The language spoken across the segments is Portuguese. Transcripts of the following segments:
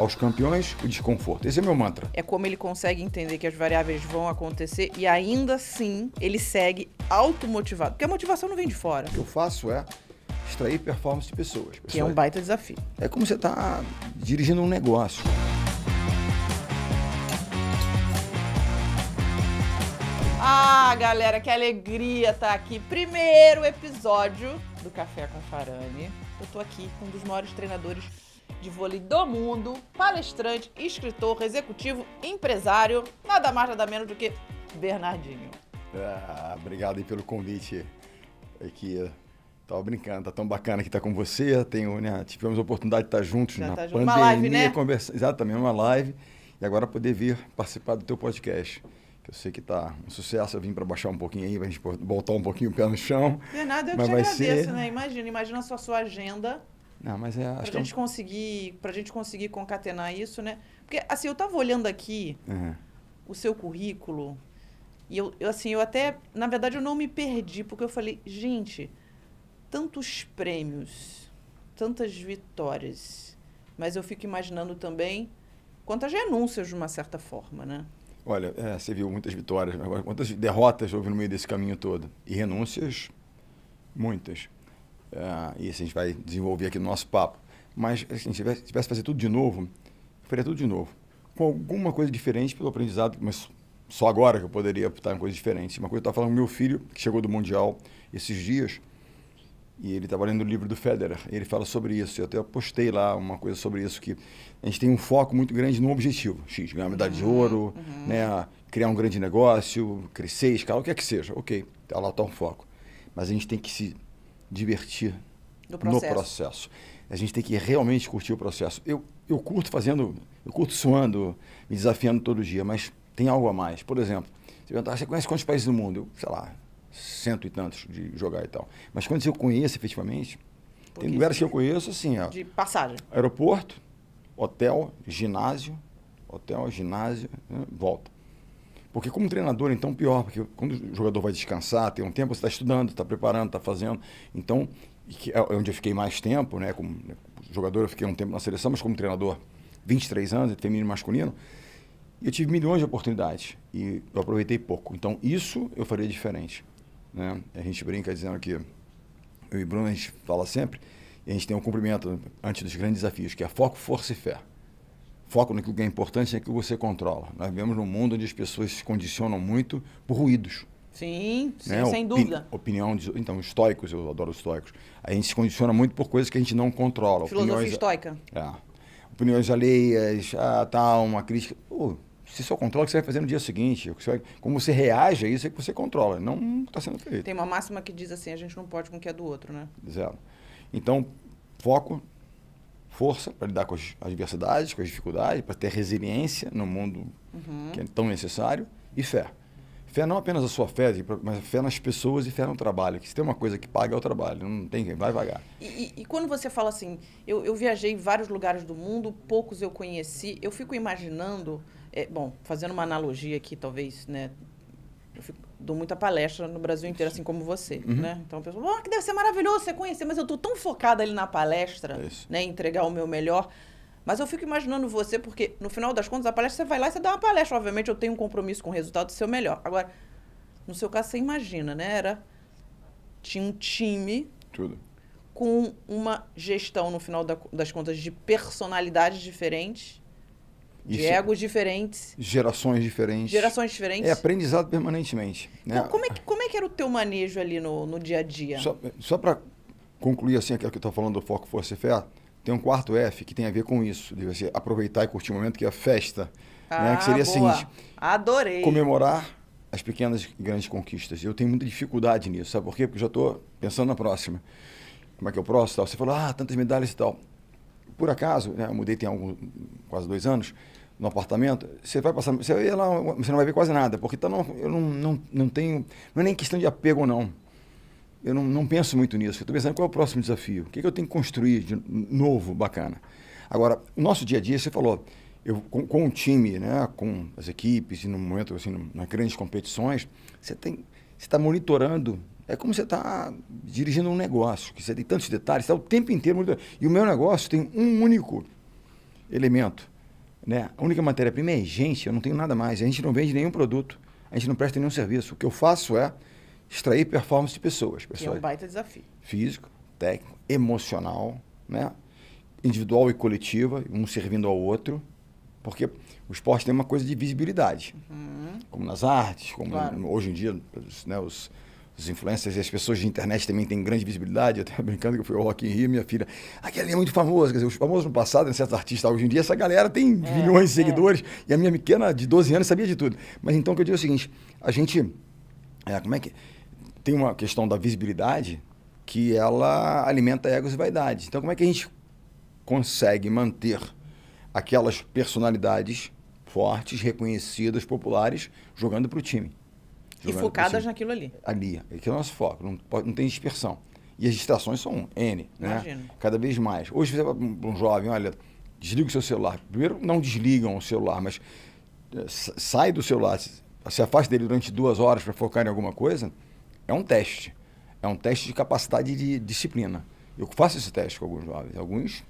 aos campeões o desconforto. Esse é meu mantra. É como ele consegue entender que as variáveis vão acontecer e ainda assim ele segue automotivado, porque a motivação não vem de fora. O que eu faço é extrair performance de pessoas. Que é um baita desafio. É como você está dirigindo um negócio. Ah, galera, que alegria estar tá aqui. Primeiro episódio do Café com Farane. Eu estou aqui com um dos maiores treinadores de vôlei do mundo, palestrante, escritor, executivo, empresário, nada mais nada menos do que Bernardinho. Ah, obrigado aí pelo convite. É que tava brincando, tá tão bacana que tá com você. Tenho, né, tivemos a oportunidade de estar tá juntos Já na tá pandemia, uma live, né? conversa, exatamente uma live e agora poder vir participar do teu podcast. Que eu sei que tá um sucesso, eu vim para baixar um pouquinho aí, pra gente botar um pouquinho o pé no chão. Bernardo, eu mas te agradeço, ser... né? Imagina, imagina só a sua agenda não, mas é, acho que é gente é conseguir, pra gente conseguir concatenar isso, né? Porque, assim, eu tava olhando aqui uhum. o seu currículo e eu, eu, assim, eu até, na verdade, eu não me perdi, porque eu falei, gente, tantos prêmios, tantas vitórias, mas eu fico imaginando também quantas renúncias, de uma certa forma, né? Olha, é, você viu muitas vitórias, agora quantas derrotas houve no meio desse caminho todo? E renúncias, muitas. Uh, e isso assim a gente vai desenvolver aqui no nosso papo. Mas assim, se tivesse, tivesse fazer tudo de novo, eu faria tudo de novo. Com alguma coisa diferente pelo aprendizado, mas só agora que eu poderia optar em coisa diferente. Uma coisa eu estava falando com meu filho, que chegou do Mundial esses dias, e ele estava tá lendo o livro do Federer. Ele fala sobre isso. Eu até postei lá uma coisa sobre isso, que a gente tem um foco muito grande no objetivo. X, ganhar uma medalha uhum, de ouro, uhum. né, criar um grande negócio, crescer, escalar, o que é que seja. Ok, tá lá está um foco. Mas a gente tem que se divertir processo. no processo. A gente tem que realmente curtir o processo. Eu, eu curto fazendo, eu curto suando, me desafiando todo dia, mas tem algo a mais. Por exemplo, você perguntar, ah, você conhece quantos países do mundo? Eu, sei lá, cento e tantos de jogar e tal. Mas quantos eu conheço efetivamente? Porque tem lugares que eu conheço, assim, ó. De passagem. Aeroporto, hotel, ginásio, hotel, ginásio, né? volta. Porque como treinador, então, pior, porque quando o jogador vai descansar, tem um tempo, você está estudando, está preparando, está fazendo. Então, é, é onde eu fiquei mais tempo, né? Como né, jogador, eu fiquei um tempo na seleção, mas como treinador, 23 anos, feminino e masculino. Eu tive milhões de oportunidades e eu aproveitei pouco. Então, isso eu faria diferente. Né? A gente brinca dizendo que eu e Bruno, a gente fala sempre, e a gente tem um cumprimento antes dos grandes desafios, que é foco, força e fé foco no que é importante é naquilo que você controla. Nós vivemos num mundo onde as pessoas se condicionam muito por ruídos. Sim, sim né? sem dúvida. Opinião, de, então, estoicos, eu adoro estoicos. A gente se condiciona muito por coisas que a gente não controla. Filosofia opiniões, estoica. É. Opiniões alheias, ah, tal, uma crítica. Se você só controla o que você vai fazer no dia seguinte. como você reage a isso é que você controla, não está sendo feito. Tem uma máxima que diz assim, a gente não pode com o que é do outro, né? Zero. Então, foco força para lidar com as adversidades, com as dificuldades, para ter resiliência no mundo uhum. que é tão necessário e fé. Fé não apenas a sua fé, mas fé nas pessoas e fé no trabalho. Que se tem uma coisa que paga é o trabalho, não tem quem, vai vagar. E, e, e, quando você fala assim, eu, eu viajei em vários lugares do mundo, poucos eu conheci, eu fico imaginando, é, bom, fazendo uma analogia aqui, talvez, né, eu fico, dou muita palestra no Brasil inteiro, assim como você, uhum. né? Então a pessoa, oh, que deve ser maravilhoso você conhecer, mas eu tô tão focada ali na palestra, né? Entregar o meu melhor. Mas eu fico imaginando você, porque no final das contas, a palestra, você vai lá e você dá uma palestra. Obviamente, eu tenho um compromisso com o resultado do seu melhor. Agora, no seu caso, você imagina, né? Era. Tinha um time. Tudo. Com uma gestão, no final das contas, de personalidades diferentes isso. De é egos diferentes. Gerações diferentes. Gerações diferentes. É aprendizado permanentemente. Né? Então, como, é que, como é que era o teu manejo ali no, no dia a dia? Só, só para concluir assim aquilo que eu estou falando do foco, força e fé, tem um quarto F que tem a ver com isso. De você aproveitar e curtir o momento, que é a festa. Ah, né? Que ah, seria boa. seguinte. Adorei. Comemorar as pequenas e grandes conquistas. Eu tenho muita dificuldade nisso. Sabe por quê? Porque eu já estou pensando na próxima. Como é que é o próximo? Tal. Você falou, ah, tantas medalhas e tal. Por acaso, né, eu mudei tem algum, quase dois anos, no apartamento, você vai passar. Você, vai lá, você não vai ver quase nada, porque tá não, eu não, não, não tenho. Não é nem questão de apego, não. Eu não, não penso muito nisso. Eu estou pensando qual é o próximo desafio. O que, é que eu tenho que construir de novo, bacana. Agora, o nosso dia a dia, você falou, eu, com, com o time, né, com as equipes, e no momento, assim, nas grandes competições, você tem. Você está monitorando é como você está dirigindo um negócio, que você tem tantos detalhes, está o tempo inteiro monitorando. E o meu negócio tem um único elemento, né? A única matéria-prima é gente, eu não tenho nada mais. A gente não vende nenhum produto, a gente não presta nenhum serviço. O que eu faço é extrair performance de pessoas. pessoas que é um baita desafio. Físico, técnico, emocional, né? individual e coletiva, um servindo ao outro. Porque o esporte tem uma coisa de visibilidade. Uhum. Como nas artes, como claro. hoje em dia né, os, os influencers e as pessoas de internet também têm grande visibilidade. Eu estava brincando que eu fui ao Rock in Rio, minha filha, aquele é muito famoso. Quer dizer, os famosos no passado, né, certos artistas, hoje em dia, essa galera tem é, milhões de é. seguidores. É. E a minha pequena, de 12 anos, sabia de tudo. Mas então, o que eu digo é o seguinte, a gente, é, como é que... Tem uma questão da visibilidade que ela alimenta egos e vaidades. Então, como é que a gente consegue manter aquelas personalidades fortes, reconhecidas, populares, jogando para o time? E focadas assim, naquilo ali. Ali, que é o nosso foco, não, pode, não tem dispersão. E as distrações são N, né? Cada vez mais. Hoje, você para um jovem, olha, desliga o seu celular. Primeiro, não desligam o celular, mas eh, sai do celular, se afasta dele durante duas horas para focar em alguma coisa, é um teste. É um teste de capacidade de disciplina. Eu faço esse teste com alguns jovens. Alguns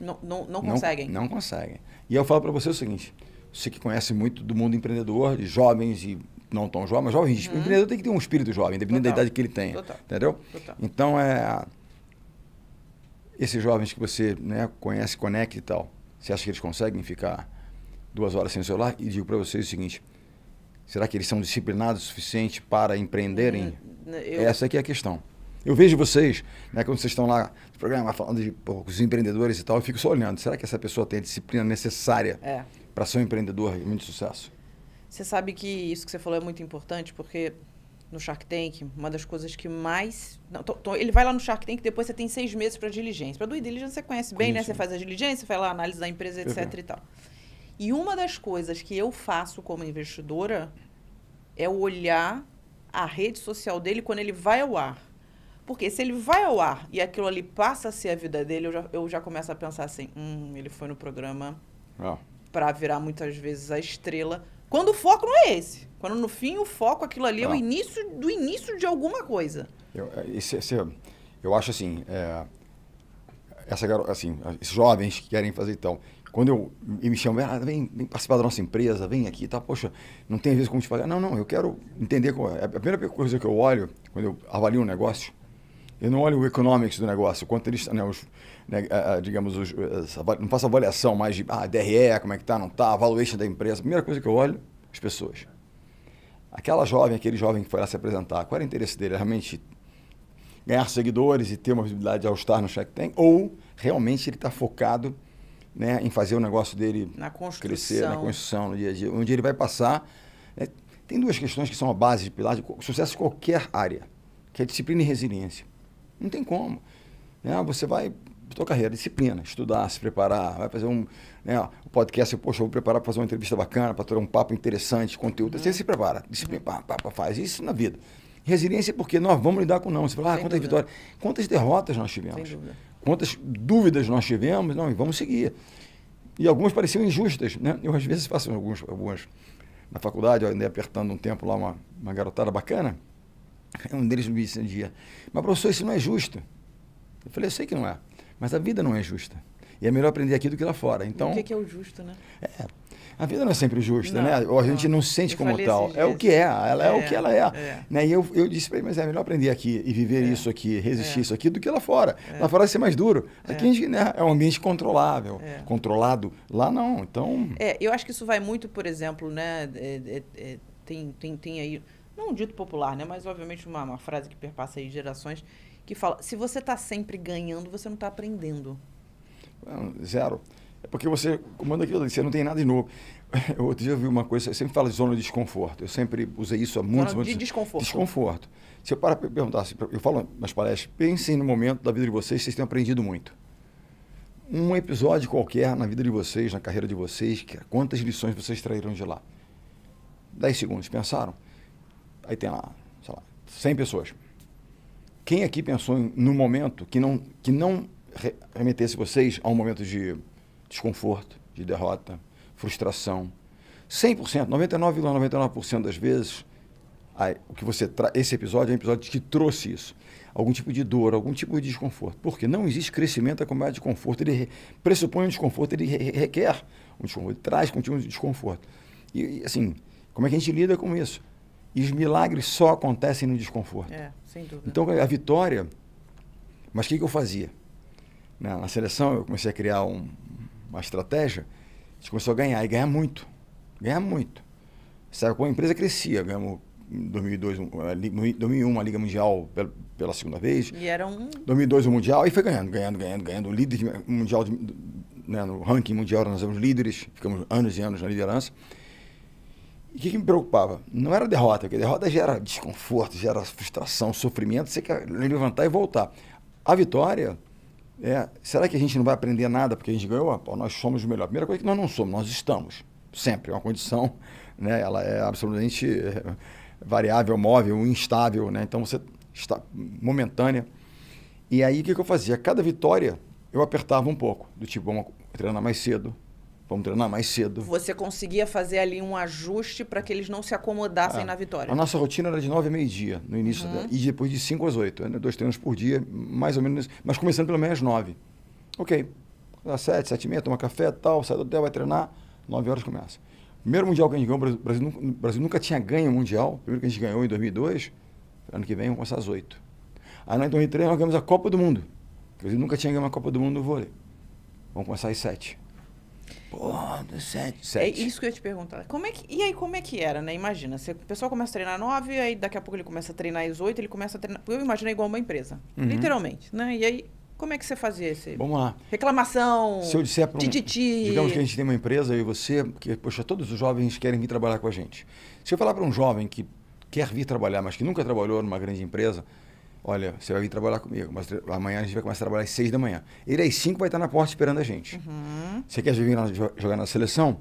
não, não, não conseguem. Não, não conseguem. E eu falo para você o seguinte: você que conhece muito do mundo empreendedor, de jovens e não tão jovem, mas jovem, o uhum. empreendedor tem que ter um espírito jovem, independente Total. da idade que ele tenha. Total. Entendeu? Total. Então, é. Esses jovens que você né, conhece, conecta e tal, você acha que eles conseguem ficar duas horas sem o celular? E digo para vocês o seguinte: será que eles são disciplinados o suficiente para empreenderem? Hum, né, eu... Essa aqui é a questão. Eu vejo vocês, né, quando vocês estão lá no programa falando de pô, os empreendedores e tal, eu fico só olhando. Será que essa pessoa tem a disciplina necessária é. para ser um empreendedor de muito sucesso? Você sabe que isso que você falou é muito importante, porque no Shark Tank, uma das coisas que mais. Não, tô, tô, ele vai lá no Shark Tank, depois você tem seis meses para diligência. Para due diligência você conhece bem, né? Você faz a diligência, faz lá a análise da empresa, é etc e tal. E uma das coisas que eu faço como investidora é olhar a rede social dele quando ele vai ao ar. Porque se ele vai ao ar e aquilo ali passa a ser a vida dele, eu já, eu já começo a pensar assim: hum, ele foi no programa ah. para virar muitas vezes a estrela quando o foco não é esse. Quando no fim o foco, aquilo ali ah. é o tá. início do início de alguma coisa. Eu, é, esse, esse, eu acho assim, é, essa garota, assim, esses jovens que querem fazer então, quando eu me chamam, ah, vem, vem, participar da nossa empresa, vem aqui, tá? Poxa, não tem às vezes como te falar. Não, não, eu quero entender. Qual é. A primeira coisa que eu olho, quando eu avalio um negócio, eu não olho o economics do negócio, quanto eles né, os, né, digamos, os, não faço avaliação mais de ah, DRE, como é que está, não está, valuation da empresa. A primeira coisa que eu olho, as pessoas. Aquela jovem, aquele jovem que foi lá se apresentar, qual era o interesse dele? É realmente ganhar seguidores e ter uma visibilidade ao estar no Shark Tank? Ou realmente ele está focado né, em fazer o negócio dele na crescer, na construção, no dia a dia, onde ele vai passar? Né? Tem duas questões que são a base de pilar de sucesso em qualquer área, que é disciplina e resiliência. Não tem como. Né? Você vai sua carreira, disciplina, estudar, se preparar, vai fazer um né, um podcast, poxa, eu vou preparar para fazer uma entrevista bacana, para ter um papo interessante, conteúdo. Uhum. Você se prepara, disciplina, uhum. pá, pá, faz isso na vida. Resiliência porque nós vamos lidar com não. Você fala, ah, quantas dúvida. vitórias, quantas derrotas nós tivemos, quantas dúvidas nós tivemos, não, e vamos seguir. E algumas pareciam injustas, né? Eu às vezes faço algumas na faculdade, eu andei apertando um tempo lá uma, uma garotada bacana, é um deles me disse um dia, mas professor, isso não é justo. Eu falei, eu sei que não é, mas a vida não é justa. E é melhor aprender aqui do que lá fora. Então, o é que é o justo, né? É, a vida não é sempre justa, né? não, né? Ou a gente não, não sente como tal. É o que é, ela é, é o que ela é. é. Né? E eu, eu disse para ele, mas é melhor aprender aqui e viver é. isso aqui, resistir é. isso aqui, do que lá fora. Lá fora vai ser mais duro. Aqui a gente, né, é um ambiente controlável, controlado. Lá não, então... É, eu acho que isso vai muito, por exemplo, né? tem, tem, tem aí não um dito popular, né? Mas obviamente uma, uma frase que perpassa aí gerações, que fala: se você está sempre ganhando, você não está aprendendo. Não, zero. É porque você comanda aquilo você não tem nada de novo. Outro dia eu vi uma coisa, eu sempre falo de zona de desconforto. Eu sempre usei isso há muitos anos. De muitos, desconforto. Desconforto. Se eu para perguntar, eu falo nas palestras, pensem no momento da vida de vocês, vocês têm aprendido muito. Um episódio qualquer na vida de vocês, na carreira de vocês, é quantas lições vocês traíram de lá? Dez segundos, pensaram? Aí tem lá, sei lá, 100 pessoas. Quem aqui pensou em, no momento que não, que não remetesse vocês a um momento de desconforto, de derrota, frustração? 100%, 99,99% das vezes, aí, o que você esse episódio é um episódio que trouxe isso. Algum tipo de dor, algum tipo de desconforto. Porque não existe crescimento acompanhado é de conforto. Ele pressupõe um desconforto, ele re requer um desconforto, ele traz contigo de desconforto. E, e assim, como é que a gente lida com isso? E os milagres só acontecem no desconforto. É, sem dúvida. Então a vitória. Mas o que, que, eu fazia? Na, né, na, seleção eu comecei a criar um, uma estratégia. A gente começou a ganhar e ganhar muito. Ganhar muito. Sabe, como a empresa crescia, ganhamos em 2002, 2001 a Liga Mundial pela segunda vez. E era um. 2002 o Mundial, e foi ganhando, ganhando, ganhando, ganhando. Líder mundial, de, né, no ranking mundial nós éramos líderes, ficamos anos e anos na liderança o que, que, me preocupava? Não era derrota, porque derrota gera desconforto, gera frustração, sofrimento, você quer levantar e voltar. A vitória, é, será que a gente não vai aprender nada porque a gente ganhou? pô, nós somos o melhor. A primeira coisa é que nós não somos, nós estamos. Sempre. É uma condição, né, ela é absolutamente é, variável, móvel, instável. Né? Então você está momentânea. E aí o que, que eu fazia? Cada vitória eu apertava um pouco, do tipo, vamos treinar mais cedo, Vamos treinar mais cedo. Você conseguia fazer ali um ajuste para que eles não se acomodassem é. na vitória? A nossa rotina era de 9 e meio-dia, no início, uhum. da, e depois de 5 às 8. Né? Dois treinos por dia, mais ou menos, mas começando pelo menos às 9. Ok, às 7, 7 e meia, toma café, tal, sai do hotel, vai treinar, 9 horas começa. Primeiro mundial que a gente ganhou, o Brasil, o Brasil nunca tinha ganho mundial, primeiro que a gente ganhou em 2002, ano que vem vamos começar às 8. Aí em 2003 nós então ganhamos a Copa do Mundo, o Brasil nunca tinha ganho uma Copa do Mundo no vôlei. Vamos começar às 7. Porra, sete, sete. É isso que eu ia te perguntar. Como é que, e aí, como é que era, né? Imagina, você, o pessoal começa a treinar nove, aí daqui a pouco ele começa a treinar às oito, ele começa a treinar... Eu imagino é igual uma empresa, uhum. literalmente, né? E aí, como é que você fazia esse... Vamos lá. Reclamação, Se eu disser para um... Tititi. Digamos que a gente tem uma empresa, eu e você, que poxa, todos os jovens querem vir trabalhar com a gente. Se eu falar para um jovem que quer vir trabalhar, mas que nunca trabalhou numa grande empresa, Olha, você vai vir trabalhar comigo, mas amanhã a gente vai começar a trabalhar às seis da manhã. Ele às cinco vai estar na porta esperando a gente. Uhum. Você quer vir jogar na seleção?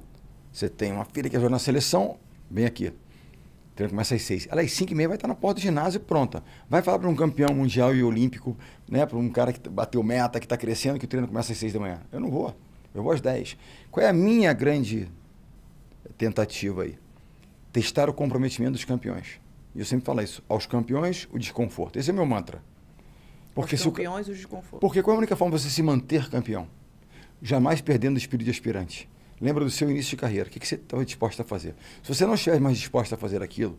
Você tem uma filha que quer jogar na seleção? Vem aqui. O treino começa às seis. Ela às cinco e meia vai estar na porta do ginásio pronta. Vai falar para um campeão mundial e olímpico, né? Para um cara que bateu meta, que está crescendo, que o treino começa às seis da manhã. Eu não vou. Eu vou às dez. Qual é a minha grande tentativa aí? Testar o comprometimento dos campeões. E eu sempre falo isso. Aos campeões, o desconforto. Esse é meu mantra. Porque se campeões, o... o desconforto. Porque qual é a única forma de você se manter campeão? Jamais perdendo o espírito de aspirante. Lembra do seu início de carreira. O que, que você estava disposto a fazer? Se você não estiver mais disposto a fazer aquilo,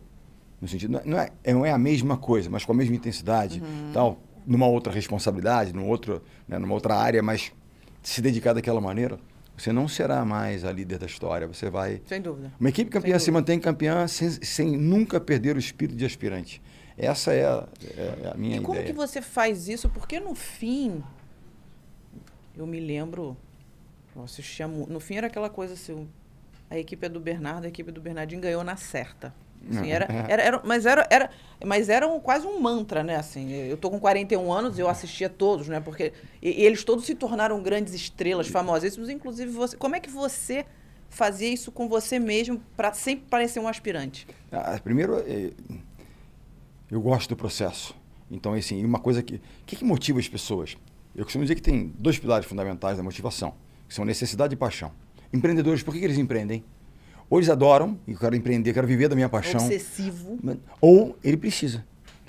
no sentido, não é, é, não é a mesma coisa, mas com a mesma intensidade, uhum. tal, numa outra responsabilidade, num outro, né, numa outra área, mas se dedicar daquela maneira, você não será mais a líder da história. Você vai. Sem dúvida. Uma equipe campeã se mantém campeã sem, sem nunca perder o espírito de aspirante. Essa é a, é, é a minha e ideia. E como que você faz isso? Porque no fim, eu me lembro, nossa, chamo, no fim era aquela coisa assim, a equipe é do Bernardo, a equipe do Bernardinho ganhou na certa. Assim, era, era, era, mas era, era, mas era um, quase um mantra, né? Assim, eu tô com 41 anos, e eu assistia todos, né? Porque e, e eles todos se tornaram grandes estrelas, famosíssimos, inclusive você. Como é que você fazia isso com você mesmo para sempre parecer um aspirante? Ah, primeiro, eh, eu gosto do processo. Então, assim, uma coisa que, que que motiva as pessoas? Eu costumo dizer que tem dois pilares fundamentais da motivação, que são necessidade e paixão. Empreendedores, por que, que eles empreendem? Ou eles adoram, e eu quero empreender, quero viver da minha paixão. Obsessivo. Ou ele precisa.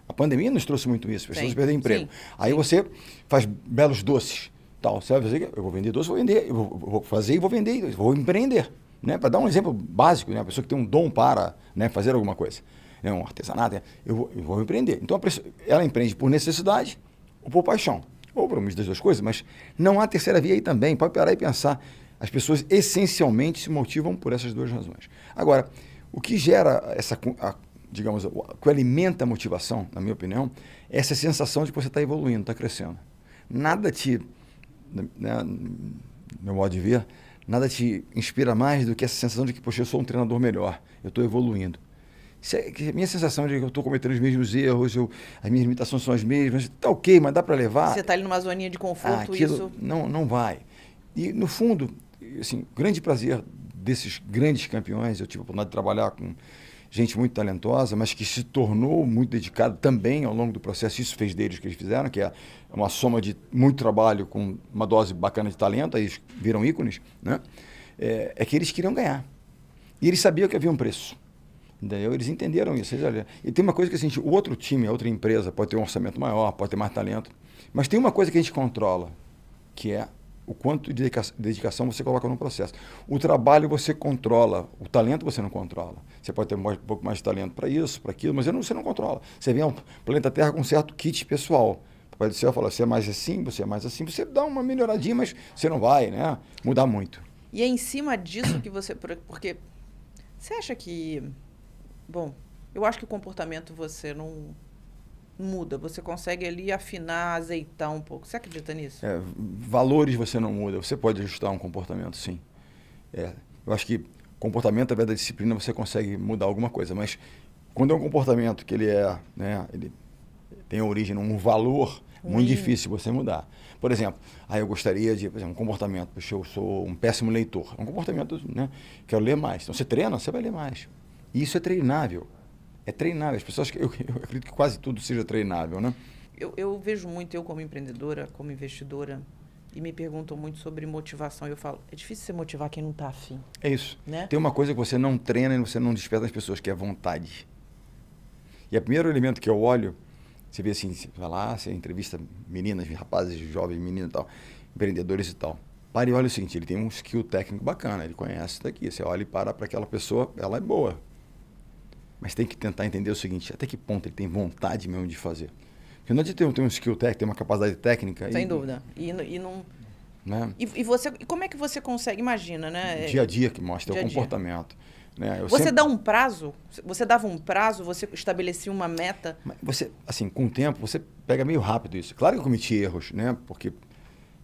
A pandemia nos trouxe muito isso, pessoas perderam emprego. Sim. Aí Sim. você faz belos doces. Tal. Você vai fazer, eu vou vender doce, vou vender, eu vou fazer e vou vender, vou empreender. Né? Para dar um exemplo básico, né? uma pessoa que tem um dom para né, fazer alguma coisa, né? um artesanato, né? eu, vou, eu vou empreender. Então pessoa, ela empreende por necessidade ou por paixão. Ou por uma das duas coisas, mas não há terceira via aí também. Pode parar e pensar. As pessoas essencialmente se motivam por essas duas razões. Agora, o que gera essa, a, digamos, o que alimenta a motivação, na minha opinião, é essa sensação de que você está evoluindo, está crescendo. Nada te, né, meu modo de ver, nada te inspira mais do que essa sensação de que, poxa, eu sou um treinador melhor, eu estou evoluindo. Se é, é a minha sensação de que eu estou cometendo os mesmos erros, eu, as minhas limitações são as mesmas, Está ok, mas dá para levar. Você está ali numa zoninha de conforto, ah, isso. Não, não vai. E, no fundo, assim, grande prazer desses grandes campeões. Eu tive a oportunidade de trabalhar com gente muito talentosa, mas que se tornou muito dedicada também ao longo do processo. Isso fez deles o que eles fizeram, que é uma soma de muito trabalho com uma dose bacana de talento, aí eles viram ícones, né? É, é que eles queriam ganhar. E eles sabiam que havia um preço. Entendeu? Eles entenderam isso. Eles, olha, e tem uma coisa que assim, o outro time, a outra empresa, pode ter um orçamento maior, pode ter mais talento, mas tem uma coisa que a gente controla, que é o quanto de dedicação você coloca no processo. O trabalho você controla, o talento você não controla. Você pode ter um pouco mais de talento para isso, para aquilo, mas você não controla. Você vem ao planeta Terra com um certo kit pessoal. Pai do Céu fala, você é mais assim, você é mais assim, você dá uma melhoradinha, mas você não vai né, mudar muito. E é em cima disso que você... Porque você acha que... Bom, eu acho que o comportamento você não muda. Você consegue ali afinar, azeitar um pouco. Você acredita nisso? É, valores você não muda. Você pode ajustar um comportamento, sim. É, eu acho que comportamento, através da disciplina, você consegue mudar alguma coisa. Mas quando é um comportamento que ele é, né, ele tem origem num valor, Ui. É muito difícil você mudar. Por exemplo, aí eu gostaria de, por exemplo, um comportamento, puxa, eu sou um péssimo leitor. É um comportamento, né? Quero ler mais. Então você treina, você vai ler mais. Isso é treinável é treinável. As pessoas, eu, eu acredito que quase tudo seja treinável, né? Eu, eu vejo muito, eu como empreendedora, como investidora, e me perguntam muito sobre motivação. E eu falo, é difícil você motivar quem não está afim. É isso. Né? Tem uma coisa que você não treina e você não desperta as pessoas, que é vontade. E o primeiro elemento que eu olho, você vê assim, você vai lá, você entrevista meninas, rapazes, jovens, meninos e tal, empreendedores e tal. Para e olha o seguinte, ele tem um skill técnico bacana, ele conhece isso daqui. Você olha e para para aquela pessoa, ela é boa. Mas tem que tentar entender o seguinte, até que ponto ele tem vontade mesmo de fazer. Porque não adianta é ter, um skill técnico, ter uma capacidade técnica. Sem e, dúvida. E, e não... Né? E, e, você, e como é que você consegue, imagina, né? Dia a dia que mostra é dia o comportamento. Né? Você sempre... dá um prazo? Você dava um prazo? Você estabelecia uma meta? Mas você, assim, com o tempo, você pega meio rápido isso. Claro que eu cometi erros, né? Porque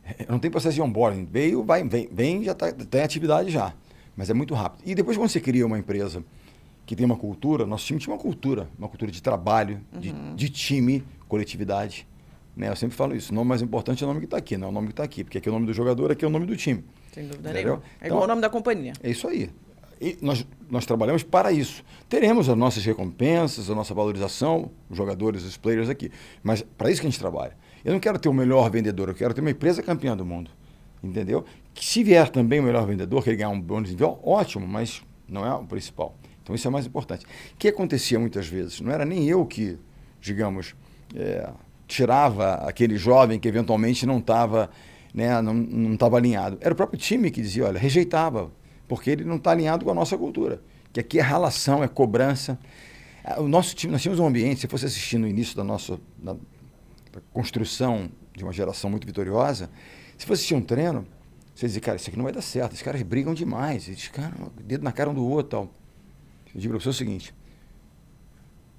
eh, não tem processo de onboarding. Veio, vai, vem, vem já tá, tem atividade já. Mas é muito rápido. E depois, quando você cria uma empresa que tem uma cultura, nosso time tinha uma cultura, uma cultura de trabalho, uhum. de, de, time, coletividade. Né? Eu sempre falo isso, o nome mais importante é o nome que está aqui, não é o nome que está aqui, porque aqui é o nome do jogador, aqui é o nome do time. Sem dúvida entendeu? nenhuma. É igual então, o nome da companhia. É isso aí. E nós, nós trabalhamos para isso. Teremos as nossas recompensas, a nossa valorização, os jogadores, os players aqui. Mas para isso que a gente trabalha. Eu não quero ter o melhor vendedor, eu quero ter uma empresa campeã do mundo. Entendeu? Que se vier também o melhor vendedor, que ele ganhar um bônus, ótimo, mas não é o principal. Então isso é mais importante. O que acontecia muitas vezes? Não era nem eu que, digamos, é, tirava aquele jovem que eventualmente não estava né, não, não alinhado. Era o próprio time que dizia, olha, rejeitava, porque ele não está alinhado com a nossa cultura. Que aqui é relação, é cobrança. Ah, o nosso time, nós tínhamos um ambiente, se fosse assistir no início da nossa da, da construção de uma geração muito vitoriosa, se fosse assistir um treino, você dizia, cara, isso aqui não vai dar certo, esses caras brigam demais, eles, cara, dedo na cara um do outro tal. Eu digo para você o seguinte: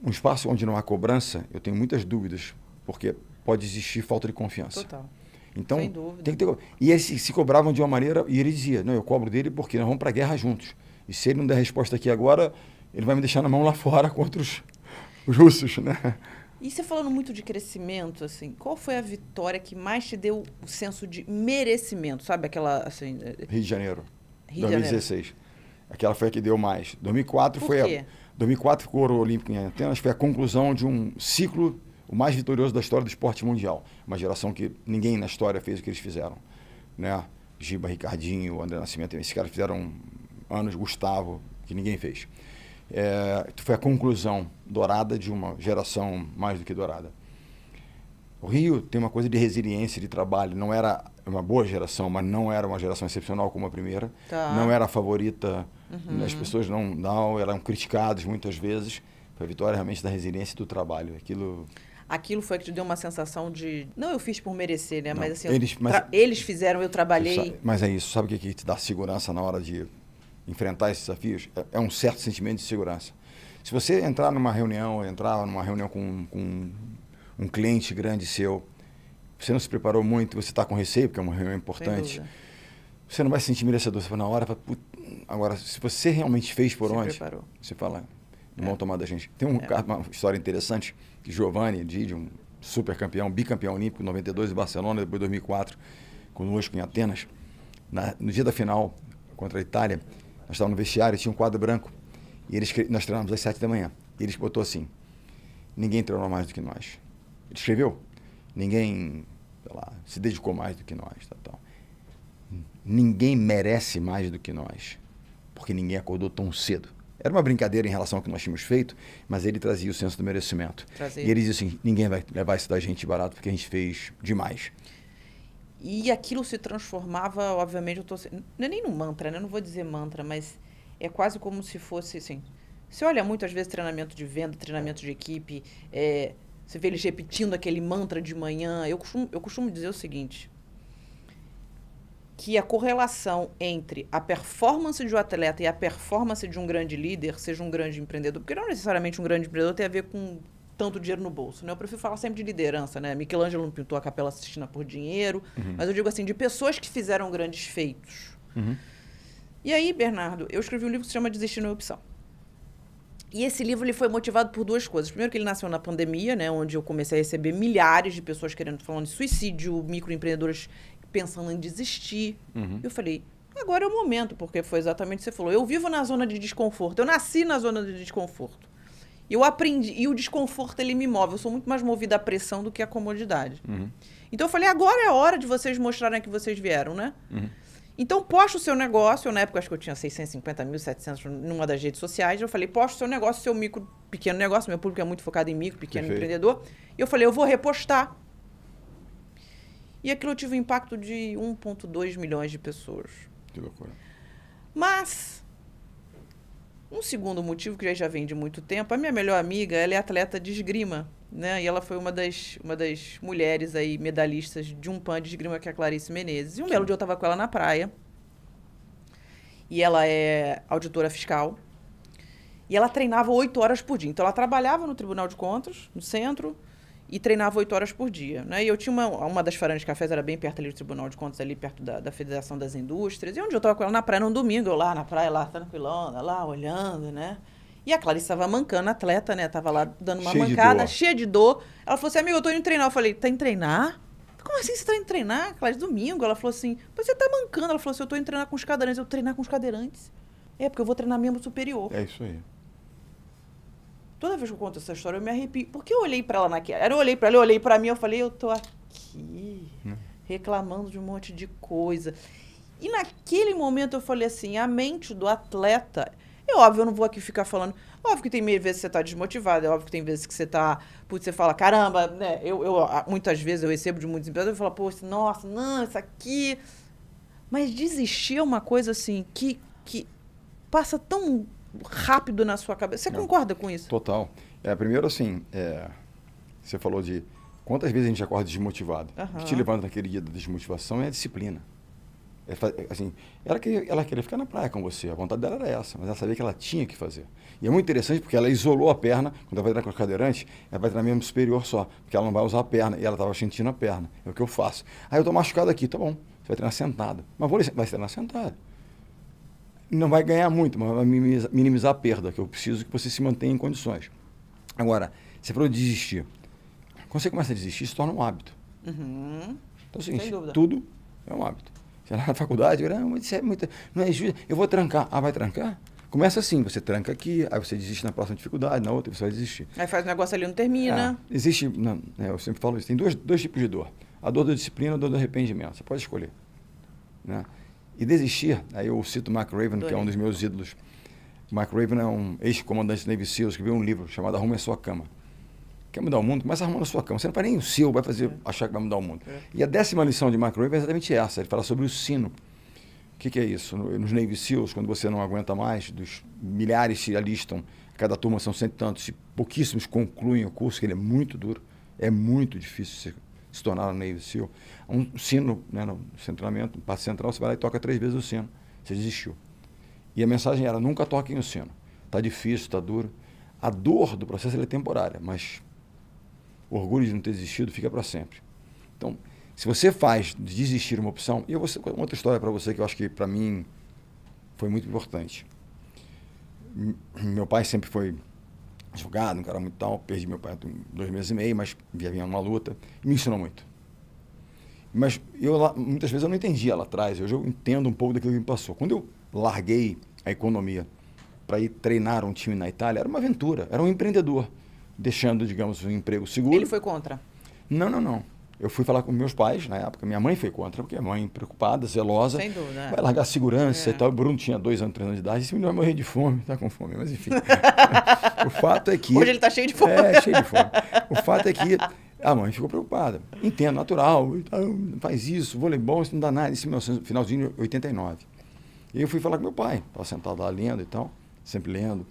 um espaço onde não há cobrança, eu tenho muitas dúvidas, porque pode existir falta de confiança. Total. Então, Sem dúvida. tem que ter. E eles se cobravam de uma maneira, e ele dizia: não, eu cobro dele porque nós vamos para a guerra juntos. E se ele não der resposta aqui agora, ele vai me deixar na mão lá fora contra os, os russos, né? E você falando muito de crescimento, assim, qual foi a vitória que mais te deu o senso de merecimento? Sabe aquela, assim... Eh, Rio de Janeiro, Rio 2016. De Janeiro. Aquela foi a que deu mais. 2004 Por foi quê? a 2004 ficou ouro olímpico em Atenas, foi a conclusão de um ciclo o mais vitorioso da história do esporte mundial. Uma geração que ninguém na história fez o que eles fizeram, né? Giba, Ricardinho, André Nascimento, esses caras fizeram anos Gustavo que ninguém fez. É, foi a conclusão dourada de uma geração mais do que dourada. O Rio tem uma coisa de resiliência de trabalho. Não era uma boa geração, mas não era uma geração excepcional como a primeira. Tá. Não era a favorita Uhum. As pessoas não, não eram criticadas muitas vezes. Foi a vitória realmente da resiliência e do trabalho. Aquilo aquilo foi que te deu uma sensação de. Não, eu fiz por merecer, né? Não, mas assim, eles, mas, tra... eles fizeram, eu trabalhei. Mas é isso, sabe o que, que te dá segurança na hora de enfrentar esses desafios? É, é, um certo sentimento de segurança. Se você entrar numa reunião, entrar numa reunião com, com um cliente grande seu, você não se preparou muito, você está com receio, porque é uma reunião importante, você não vai se sentir merecedor. Você fala, na hora, fala, Agora, se você realmente fez por se onde, preparou. você fala, não é. tomar da gente. Tem um, é. uma história interessante que Giovanni Didi, um super campeão, bicampeão olímpico, 92 em Barcelona, depois 2004, conosco em Atenas. Na, no dia da final contra a Itália, nós estávamos no vestiário, tinha um quadro branco. E eles, nós treinamos às 7 da manhã. E eles botou assim: ninguém treinou mais do que nós. Ele escreveu: ninguém lá, se dedicou mais do que nós. Tal, tal ninguém merece mais do que nós, porque ninguém acordou tão cedo. Era uma brincadeira em relação ao que nós tínhamos feito, mas ele trazia o senso do merecimento. Trazia. E ele dizia assim: ninguém vai levar isso da gente barato porque a gente fez demais. E aquilo se transformava, obviamente, eu tô, não é nem no mantra, né? Eu não vou dizer mantra, mas é quase como se fosse assim. Você olha muitas vezes treinamento de venda, treinamento de equipe, é, você vê eles repetindo aquele mantra de manhã. Eu costumo, eu costumo dizer o seguinte: que a correlação entre a performance de um atleta e a performance de um grande líder, seja um grande empreendedor, porque não necessariamente um grande empreendedor tem a ver com tanto dinheiro no bolso, né? Eu prefiro falar sempre de liderança, né? Michelangelo não pintou a Capela Sistina por dinheiro, uhum. mas eu digo assim, de pessoas que fizeram grandes feitos. Uhum. E aí, Bernardo, eu escrevi um livro que se chama Desistir não é opção. E esse livro ele foi motivado por duas coisas. Primeiro que ele nasceu na pandemia, né, onde eu comecei a receber milhares de pessoas querendo falando de suicídio, microempreendedores pensando em desistir. Uhum. Eu falei, agora é o momento, porque foi exatamente o que você falou. Eu vivo na zona de desconforto. Eu nasci na zona de desconforto. Eu aprendi. E o desconforto, ele me move. Eu sou muito mais movida à pressão do que à comodidade. Uhum. Então eu falei, agora é a hora de vocês mostrarem que vocês vieram, né? Uhum. Então, posta o seu negócio. Eu, na época, acho que eu tinha 650 mil, 700 numa das redes sociais. Eu falei, posta o seu negócio, seu micro, pequeno negócio. Meu público é muito focado em micro, pequeno Perfeito. empreendedor. E eu falei, eu vou repostar. E aquilo tive um impacto de 1,2 milhões de pessoas. Que loucura. Mas, um segundo motivo, que já vem de muito tempo, a minha melhor amiga, ela é atleta de esgrima, né? E ela foi uma das, uma das mulheres aí, medalhistas de um pan de esgrima, que é a Clarice Menezes. E um belo dia eu estava com ela na praia. E ela é auditora fiscal. E ela treinava oito horas por dia. Então, ela trabalhava no Tribunal de Contas, no centro, e treinava oito horas por dia. Né? E eu tinha uma, uma das faranhas de cafés, era bem perto ali do Tribunal de Contas, ali perto da, da Federação das Indústrias. E onde eu estava com ela na praia, num domingo, eu lá na praia, lá tranquilona, lá olhando, né? E a Clarice estava mancando, atleta, né? Tava lá dando uma cheia mancada, de cheia de dor. Ela falou assim, amigo, eu tô indo treinar. Eu falei, tá indo treinar? Como assim você tá indo treinar, Clarice? Domingo. Ela falou assim, você tá mancando. Ela falou assim, eu tô indo treinar com os cadeirantes. Eu, treinar com os cadeirantes? É, porque eu vou treinar membro superior. É isso aí. Toda vez que eu conto essa história, eu me arrepio. Porque eu olhei para ela naquela. Eu olhei para ela, eu olhei para mim, eu falei, eu tô aqui hum. reclamando de um monte de coisa. E naquele momento eu falei assim, a mente do atleta. É óbvio, eu não vou aqui ficar falando. Óbvio que tem vezes que você tá desmotivado, é óbvio que tem vezes que você tá. Putz, você fala, caramba, né? Eu, eu, ah, muitas vezes eu recebo de muitos empresários, eu falo, pô, nossa, não, isso aqui. Mas desistir é uma coisa assim que, que passa tão rápido na sua cabeça. Você Não, concorda com isso? Total. É, primeiro, assim, é, você falou de quantas vezes a gente acorda desmotivado. Uhum. O que te levanta naquele dia da desmotivação é a disciplina. É, é assim, ela, queria, ela queria ficar na praia com você, a vontade dela era essa, mas ela sabia que ela tinha que fazer. E é muito interessante porque ela isolou a perna, quando ela vai entrar com a cadeirante, ela vai entrar mesmo superior só, porque ela não vai usar a perna, e ela estava sentindo a perna, é o que eu faço. Aí eu estou machucado aqui, tá bom, você vai treinar sentada. Mas vou, vai treinar sentada não vai ganhar muito, mas vai minimizar, a perda, que eu preciso que você se mantenha em condições. Agora, você falou desistir. Quando você começa a desistir, se torna um hábito. Uhum. Então é o seguinte, tudo é um hábito. Você vai na faculdade, ah, mas isso é muito, não é justo, eu vou trancar. Ah, vai trancar? Começa assim, você tranca aqui, aí você desiste na próxima dificuldade, na outra você vai desistir. Aí faz o negócio ali não termina. É, existe, não, é, eu sempre falo isso, tem dois, dois tipos de dor. A dor da disciplina e a dor do arrependimento. Você pode escolher. Né? e desistir. Aí eu cito Mark Raven, que é um dos meus ídolos. Mark Raven é um ex-comandante da Navy SEAL, escreveu um livro chamado Arrume a Sua Cama. Quer mudar o mundo? Começa arrumando a sua cama. Você não vai nem o seu, vai fazer, é. achar que vai mudar o mundo. É. E a décima lição de Mark Raven é exatamente essa. Ele fala sobre o sino. O que, que, é isso? Nos Navy SEALs, quando você não aguenta mais, dos milhares se alistam, cada turma são cento e tantos, e pouquíssimos concluem o curso, que ele é muito duro, é muito difícil se tornaram Navy SEAL, um sino né, no centramento, um passo central, você vai lá e toca três vezes o sino. Você desistiu. E a mensagem era, nunca toquem o sino. Está difícil, está duro. A dor do processo é temporária, mas o orgulho de não ter desistido fica para sempre. Então, se você faz desistir uma opção, e eu vou contar outra história para você que eu acho que para mim foi muito importante. Meu pai sempre foi advogado, um cara muito tal. Perdi meu pai dois meses e meio, mas via via uma luta. E me ensinou muito. Mas eu lá, muitas vezes eu não entendia lá atrás. Hoje eu entendo um pouco daquilo que me passou. Quando eu larguei a economia para ir treinar um time na Itália, era uma aventura, era um empreendedor, deixando, digamos, um emprego seguro. Ele foi contra? Não, não, não eu fui falar com meus pais na época. Minha mãe foi contra, porque a mãe, preocupada, zelosa. Sem dúvida. Né? Vai largar a segurança é. e tal. O Bruno tinha dois anos, três anos de idade. Esse menino vai morrer de fome, tá com fome, mas enfim. o fato é que. Hoje ele tá cheio de fome. É, cheio de fome. O fato é que a mãe ficou preocupada. Entendo, natural, faz isso, voleibol, isso não dá nada. Esse é meu finalzinho de 89. E eu fui falar com meu pai, estava sentado lá lendo e tal, sempre lendo.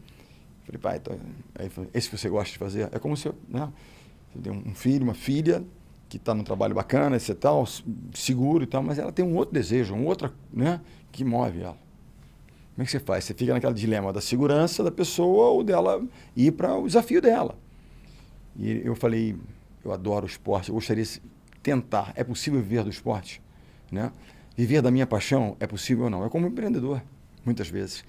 Falei, pai, então... Aí, esse que você gosta de fazer? É como se eu. Né? Você tem um filho, uma filha, que está num trabalho bacana, etc, tal, seguro e tal, mas ela tem um outro desejo, um outro, né, que move ela. Como é que você faz? Você fica naquele dilema da segurança da pessoa ou dela ir para o desafio dela. E eu falei, eu adoro o esporte, eu gostaria de tentar. É possível viver do esporte, né? Viver da minha paixão é possível ou não? É como um empreendedor, muitas vezes.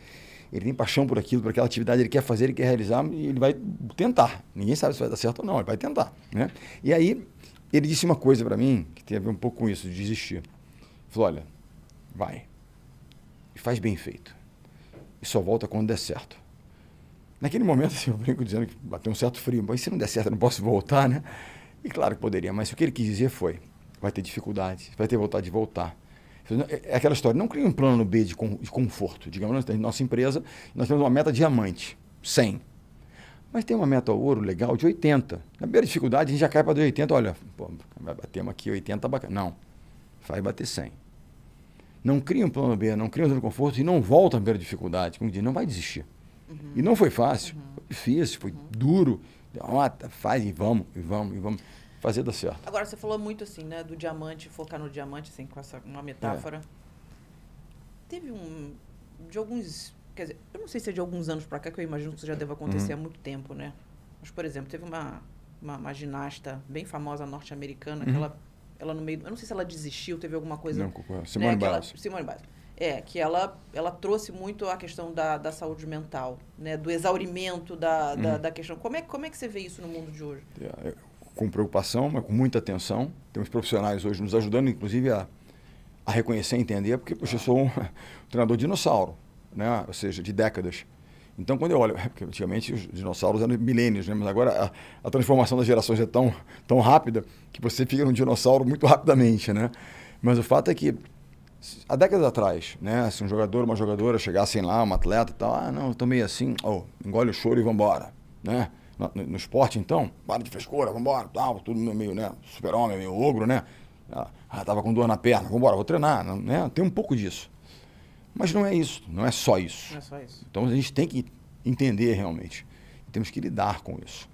Ele tem paixão por aquilo, por aquela atividade, ele quer fazer, ele quer realizar, e ele vai tentar. Ninguém sabe se vai dar certo ou não, ele vai tentar, né? E aí ele disse uma coisa para mim que tem a ver um pouco com isso, de desistir. Ele falou: olha, vai. E faz bem feito. E só volta quando der certo. Naquele momento, assim, eu brinco dizendo que bateu um certo frio, mas se não der certo, eu não posso voltar, né? E claro que poderia, mas o que ele quis dizer foi: vai ter dificuldades, vai ter vontade de voltar. É, é aquela história, não cria um plano B de, conforto. Digamos, nós temos nossa empresa, nós temos uma meta diamante, 100. Mas tem uma meta ouro legal de 80. Na primeira dificuldade, a gente já cai para 80. Olha, pô, batemos aqui 80, bacana. Não, vai bater 100. Não cria um plano B, não cria um plano de conforto e não volta à primeira dificuldade. Como diz, não vai desistir. Uhum. E não foi fácil, uhum. foi difícil, foi uhum. duro. Nota, faz e vamos, e vamos, e vamos. Fazer dar certo. Agora, você falou muito assim, né, do diamante, focar no diamante, assim, com essa, uma metáfora. É. Teve um, de alguns Quer dizer, eu não sei se é de alguns anos para cá, que eu imagino que isso já deva acontecer uhum. há hum. muito tempo, né? Mas, por exemplo, teve uma, uma, uma ginasta bem famosa norte-americana, uhum. que ela, ela no meio. Eu não sei se ela desistiu, teve alguma coisa. Não, né, Simone né, Biles. Ela, Simone Biles. É, que ela, ela trouxe muito a questão da, da saúde mental, né? do exaurimento da, da, uhum. da questão. Como é, como é que você vê isso no mundo de hoje? É, é com preocupação, mas com muita atenção. Temos profissionais hoje nos ajudando, inclusive, a, a reconhecer e entender, porque, poxa, eu ah. sou um, um treinador dinossauro né? ou seja, de décadas. Então, quando eu olho, é, porque antigamente os dinossauros eram milênios, né? mas agora a, a, transformação das gerações é tão, tão rápida que você fica um dinossauro muito rapidamente. Né? Mas o fato é que, há décadas atrás, né? se um jogador uma jogadora chegassem lá, um atleta e tal, ah, não, eu tô meio assim, oh, engole o choro e vambora. Né? No, no, esporte, então, para de frescura, vambora, tal, tudo meio né? super-homem, meio ogro, né? Ah, tava com dor na perna, vambora, vou treinar, né? Tem um pouco disso. Mas não é isso, não é só isso. Não é só isso. Então a gente tem que entender realmente. Temos que lidar com isso.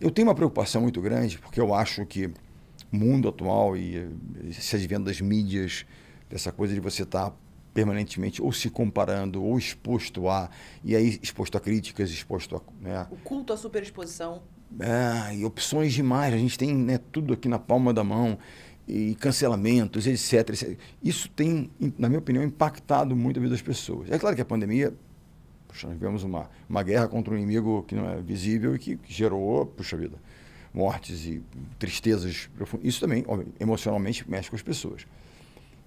Eu tenho uma preocupação muito grande, porque eu acho que o mundo atual e eh, se advento das mídias, dessa coisa de você estar tá permanentemente ou se comparando ou exposto a e aí exposto a críticas exposto a né? o culto à superexposição é, e opções demais a gente tem né, tudo aqui na palma da mão e cancelamentos, etc, etc. Isso tem, na minha opinião, impactado muito a vida das pessoas. É claro que a pandemia Puxa, nós tivemos uma, uma guerra contra um inimigo que não é visível e que, gerou, puxa vida, mortes e tristezas profundas. Isso também, emocionalmente, mexe com as pessoas.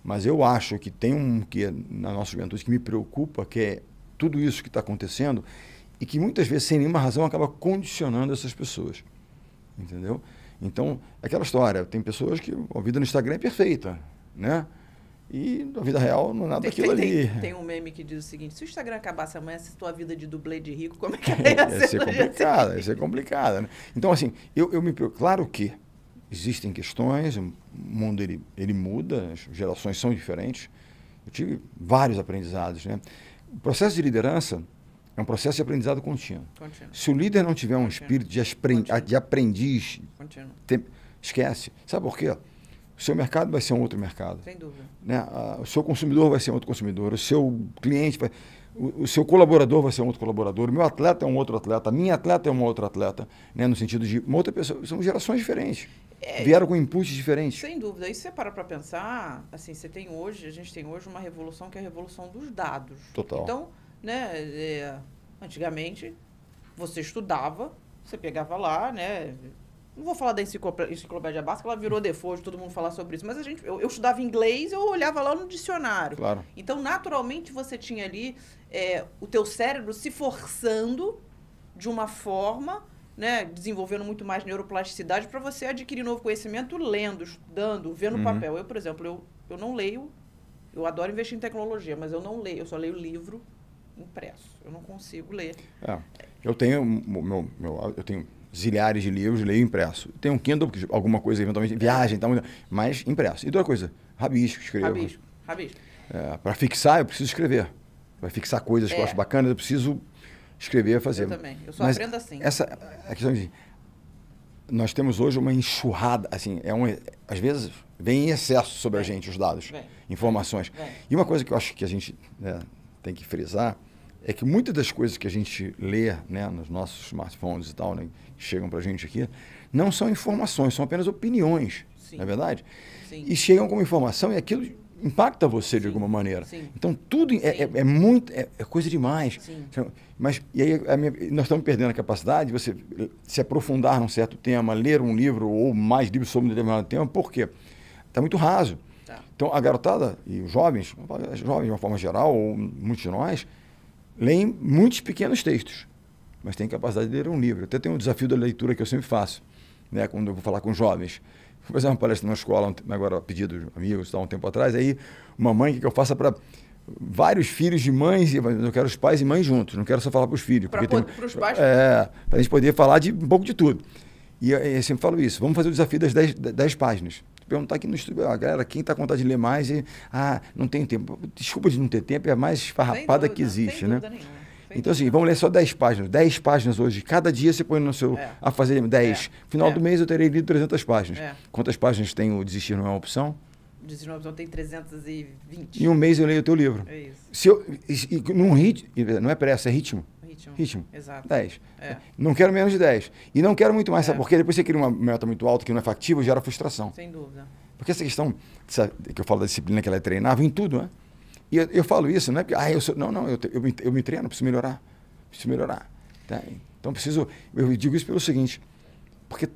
Mas eu acho que tem um que é na nossa juventude que me preocupa, que é tudo isso que está acontecendo e que muitas vezes, sem nenhuma razão, acaba condicionando essas pessoas. Entendeu? Então, é aquela história. Tem pessoas que a vida no Instagram é perfeita, né? E na vida real não é nada tem, daquilo tem, ali. Tem, um meme que diz o seguinte: se o Instagram acabasse amanhã, se tua vida de dublê de rico, como é que é, ia ser? ia ser? complicada, ia ser complicada. Né? Então, assim, eu, eu me preocupo. Claro que existem questões, o mundo ele, ele muda, as gerações são diferentes. Eu tive vários aprendizados. Né? O processo de liderança, é um processo de aprendizado contínuo. contínuo. Se o líder não tiver um espírito de, de aprendiz, tem, esquece. Sabe por quê? O seu mercado vai ser um outro mercado. Sem dúvida. Né? O seu consumidor vai ser outro consumidor. O seu cliente vai. O, o seu colaborador vai ser um outro colaborador. O meu atleta é um outro atleta. A minha atleta é um outro atleta. Né? No sentido de uma outra pessoa. São gerações diferentes. É, vieram com inputs diferentes. Sem dúvida. E se você para para pensar, assim, você tem hoje, a gente tem hoje uma revolução que é a revolução dos dados. Total. Então né? É, antigamente, você estudava, você pegava lá, né? Não vou falar da enciclopédia, enciclopédia básica, ela virou default, todo mundo falar sobre isso. Mas a gente, eu, eu, estudava inglês, eu olhava lá no dicionário. Claro. Então, naturalmente, você tinha ali é, o teu cérebro se forçando de uma forma, né, desenvolvendo muito mais neuroplasticidade para você adquirir novo conhecimento lendo, estudando, vendo uhum. papel. Eu, por exemplo, eu, eu não leio, eu adoro investir em tecnologia, mas eu não leio, eu só leio livro impresso. Eu não consigo ler. É. Eu tenho meu, meu, eu tenho zilhares de livros, leio impresso. Tem um Kindle, porque alguma coisa eventualmente viagem, tal, mas impresso. E outra coisa, rabisco, escrevo. Rabisco, rabisco. É, para fixar, eu preciso escrever. Para fixar coisas é. que eu é. acho bacanas, eu preciso escrever, fazer. Eu também. Eu só mas aprendo assim. Essa a questão de é assim, nós temos hoje uma enxurrada, assim, é um, às vezes vem em excesso sobre a gente os dados, informações. E uma coisa que eu acho que a gente né, tem que frisar é que muitas das coisas que a gente lê né, nos nossos smartphones e tal, né, que chegam para a gente aqui, não são informações, são apenas opiniões, Sim. não é verdade? Sim. E chegam como informação e aquilo impacta você Sim. de alguma maneira. Sim. Então tudo é, é, é, muito é, é coisa demais. Então, mas e aí minha, nós estamos perdendo a capacidade de você se aprofundar num certo tema, ler um livro ou mais livros sobre um determinado tema. Por quê? Está muito raso. Tá. Então, a garotada e os jovens, é, jovens de uma forma geral, ou muitos de nós, leem muitos pequenos textos, mas têm capacidade de ler um livro. Até tem um desafio da leitura que eu sempre faço, né, quando eu vou falar com jovens. Vou fazer uma palestra numa escola, agora pedido amigos, há tá, um tempo atrás, aí uma mãe que eu faça para vários filhos de mães, eu quero os pais e mães juntos, não quero só falar para os filhos. Para os pais? É, para a gente poder falar de um pouco de tudo. E eu, eu sempre falo isso, vamos fazer o desafio das 10 páginas perguntar aqui no estúdio, a ah, galera, quem está com vontade de ler mais e, ah, não tem tempo. Desculpa de não ter tempo, é a mais esfarrapada dúvida, que existe, né? Então, assim, vamos ler só 10 páginas. 10 páginas hoje. Cada dia você põe no seu. É. A fazer 10. É. Final é. do mês eu terei lido 300 páginas. É. Quantas páginas tem o Desistir Não é uma Opção? Desistir Não é uma Opção tem 320. Em um mês eu leio o teu livro. É isso. Se eu, e, e, num ritmo. Não é pressa, é ritmo. Ritmo. Ritmo. Exato. 10. É. Não quero menos de 10. E não quero muito mais, é. sabe? Porque depois você cria uma meta muito alta que não é factível, gera frustração. Sem dúvida. Porque essa questão que eu falo da disciplina que ela é treinável em tudo, né? E eu, eu falo isso, não é porque, ah, eu sou. Não, não, eu, eu, me, eu me treino, preciso melhorar. Preciso melhorar. Tá? Então preciso. Eu digo isso pelo seguinte, porque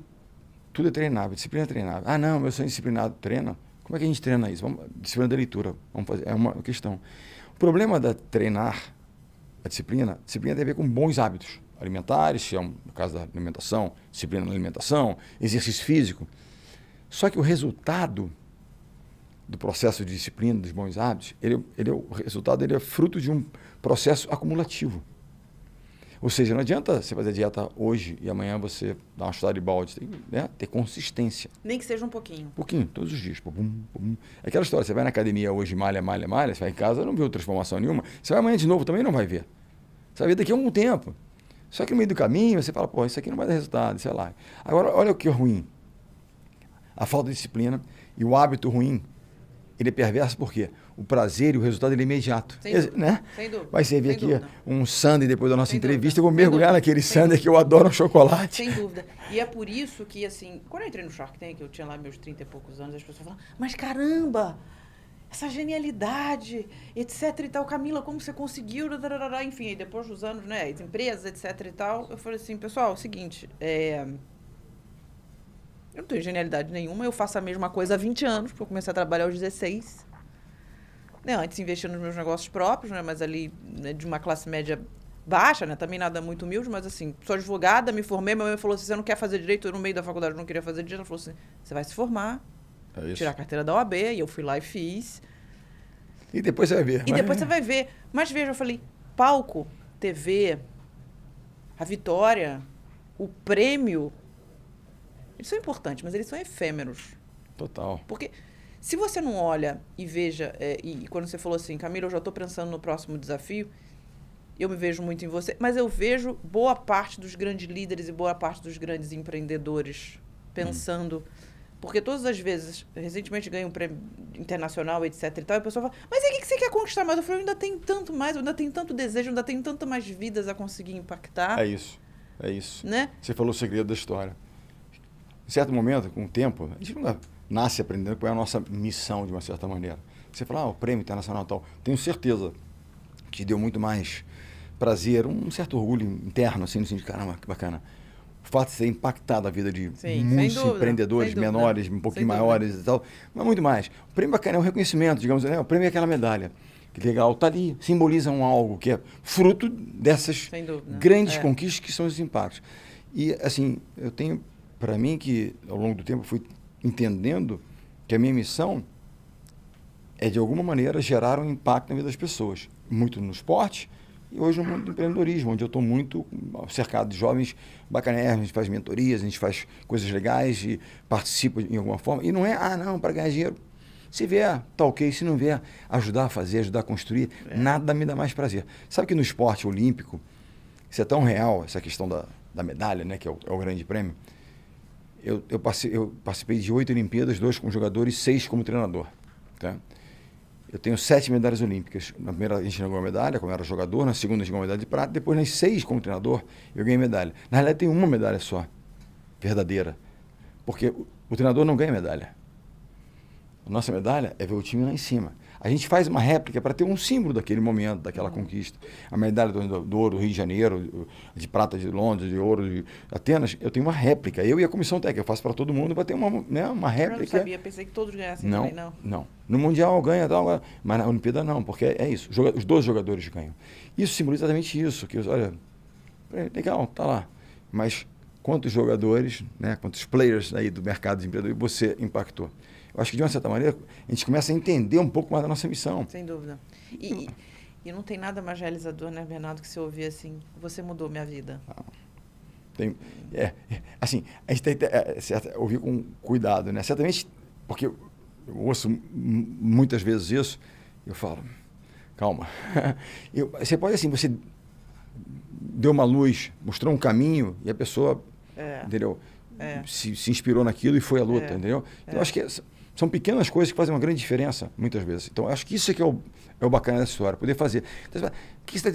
tudo é treinável, disciplina é treinável. Ah, não, eu sou indisciplinado, é treina. Como é que a gente treina isso? Vamos, disciplina da leitura, vamos fazer, é uma questão. O problema da treinar a disciplina, a disciplina tem a ver com bons hábitos alimentares, se é um, no caso da alimentação, disciplina na alimentação, exercício físico. Só que o resultado do processo de disciplina, dos bons hábitos, ele, é ele é o resultado ele é fruto de um processo acumulativo. Ou seja, não adianta você fazer dieta hoje e amanhã você dar uma chutada de balde. tem que né, ter consistência. Nem que seja um pouquinho. Um pouquinho, todos os dias. Pum, pum. É aquela história, você vai na academia hoje, malha, malha, malha, você vai em casa, não viu transformação nenhuma. Você vai amanhã de novo, também não vai ver. Você vai ver daqui a algum tempo. Só que no meio do caminho você fala, pô, isso aqui não vai dar resultado, sei lá. Agora, olha o que é ruim. A falta de disciplina e o hábito ruim, ele é perverso por quê? o prazer e o resultado ele é imediato. Sem dúvida. Né? Sem dúvida. Vai servir Sem aqui dúvida. um sundae depois da nossa Sem entrevista. Dúvida. Eu vou mergulhar naquele Sem sundae que eu adoro chocolate. Sem dúvida. E é por isso que, assim, quando eu entrei no Shark Tank, eu tinha lá meus 30 e poucos anos, as pessoas falavam, mas caramba! essa genialidade, etc e tal. Camila, como você conseguiu? Enfim, depois dos anos, né, as empresas, etc e tal, eu falei assim, pessoal, é o seguinte, é... eu não tenho genialidade nenhuma, eu faço a mesma coisa há 20 anos, porque eu comecei a trabalhar aos 16 né, antes investindo nos meus negócios próprios, né, mas ali né, de uma classe média baixa, né, também nada muito humilde, mas assim, sou advogada, me formei, minha mãe falou assim, você não quer fazer direito? Eu no meio da faculdade não queria fazer direito, ela falou assim, você vai se formar, é tirar a carteira da OAB, e eu fui lá e fiz. E depois você vai ver. E mas... depois é. você vai ver. Mas veja, eu falei, palco, TV, a vitória, o prêmio, eles são importantes, mas eles são efêmeros. Total. Porque se você não olha e veja, é, e, quando você falou assim, Camila, eu já estou pensando no próximo desafio, eu me vejo muito em você, mas eu vejo boa parte dos grandes líderes e boa parte dos grandes empreendedores pensando. Hum. Porque todas as vezes, recentemente ganhei um prêmio internacional, etc e tal, e a pessoa fala, mas o que você quer conquistar mais? Eu falei, eu ainda tem tanto mais, eu ainda tem tanto desejo, eu ainda tem tanto mais vidas a conseguir impactar. É isso, é isso. Né? Você falou o segredo da história. Em certo momento, com o tempo, a gente não dá nasce aprendendo qual é a nossa missão, de uma certa maneira. Você fala, ah, o prêmio internacional tal. Tenho certeza que deu muito mais prazer, um certo orgulho interno, assim, no sentido de, caramba, que bacana. O fato de ser impactado a vida de Sim, muitos dúvida, empreendedores menores, um pouquinho maiores dúvida. e tal, mas muito mais. O prêmio bacana é um reconhecimento, digamos, né? o prêmio é aquela medalha. Que legal, está ali, simboliza um algo que é fruto dessas né? grandes é. conquistas que são os impactos. E, assim, eu tenho para mim que ao longo do tempo fui entendendo que a minha missão é, de alguma maneira, gerar um impacto na vida das pessoas. Muito no esporte e hoje no mundo do empreendedorismo, onde eu estou muito cercado de jovens bacanermos, a gente faz mentorias, a gente faz coisas legais e participa em alguma forma. E não é, ah, não, para ganhar dinheiro. Se vier, tá ok. Se não vier, ajudar a fazer, ajudar a construir, é. nada me dá mais prazer. Sabe que no esporte olímpico, isso é tão real, essa questão da, da medalha, né, que é o, é o grande prêmio, eu, eu, passei, eu participei de oito Olimpíadas, dois como jogador e seis como treinador. Tá? Eu tenho sete medalhas olímpicas. Na primeira a gente ganhou medalha, como era jogador, na segunda a gente ganhou medalha de prata, depois nas seis como treinador eu ganhei medalha. Na realidade tem uma medalha só, verdadeira, porque o, o treinador não ganha medalha. A nossa medalha é ver o time lá em cima a gente faz uma réplica para ter um símbolo daquele momento, daquela uhum. conquista. A medalha do, do ouro do Rio de Janeiro, de prata de Londres, de ouro de Atenas, eu tenho uma réplica. Eu e a comissão técnica, eu faço para todo mundo para ter uma, né, uma réplica. Eu não sabia, pensei que todos ganhassem não, também, não. Não. No Mundial ganha, tal, mas na Olimpíada não, porque é, isso. Joga, os dois jogadores ganham. Isso simboliza exatamente isso, que olha, é legal, tá lá. Mas quantos jogadores, né, quantos players aí do mercado de empreendedor você impactou? acho que de uma certa maneira a gente começa a entender um pouco mais da nossa missão. Sem dúvida. E, e não tem nada mais realizador, né, Bernardo, que você ouvir assim, você mudou minha vida. Ah, tem, é, é assim, a gente tem que é, é ouvir com cuidado, né? Certamente, porque eu, ouço muitas vezes isso, eu falo, calma. eu, você pode, assim, você deu uma luz, mostrou um caminho e a pessoa, é. entendeu? É. Se, se, inspirou naquilo e foi à luta, é. entendeu? Então, eu é. acho que são pequenas coisas que fazem uma grande diferença, muitas vezes. Então, acho que isso é que é o, é o bacana dessa história, poder fazer. Então, fala, que tá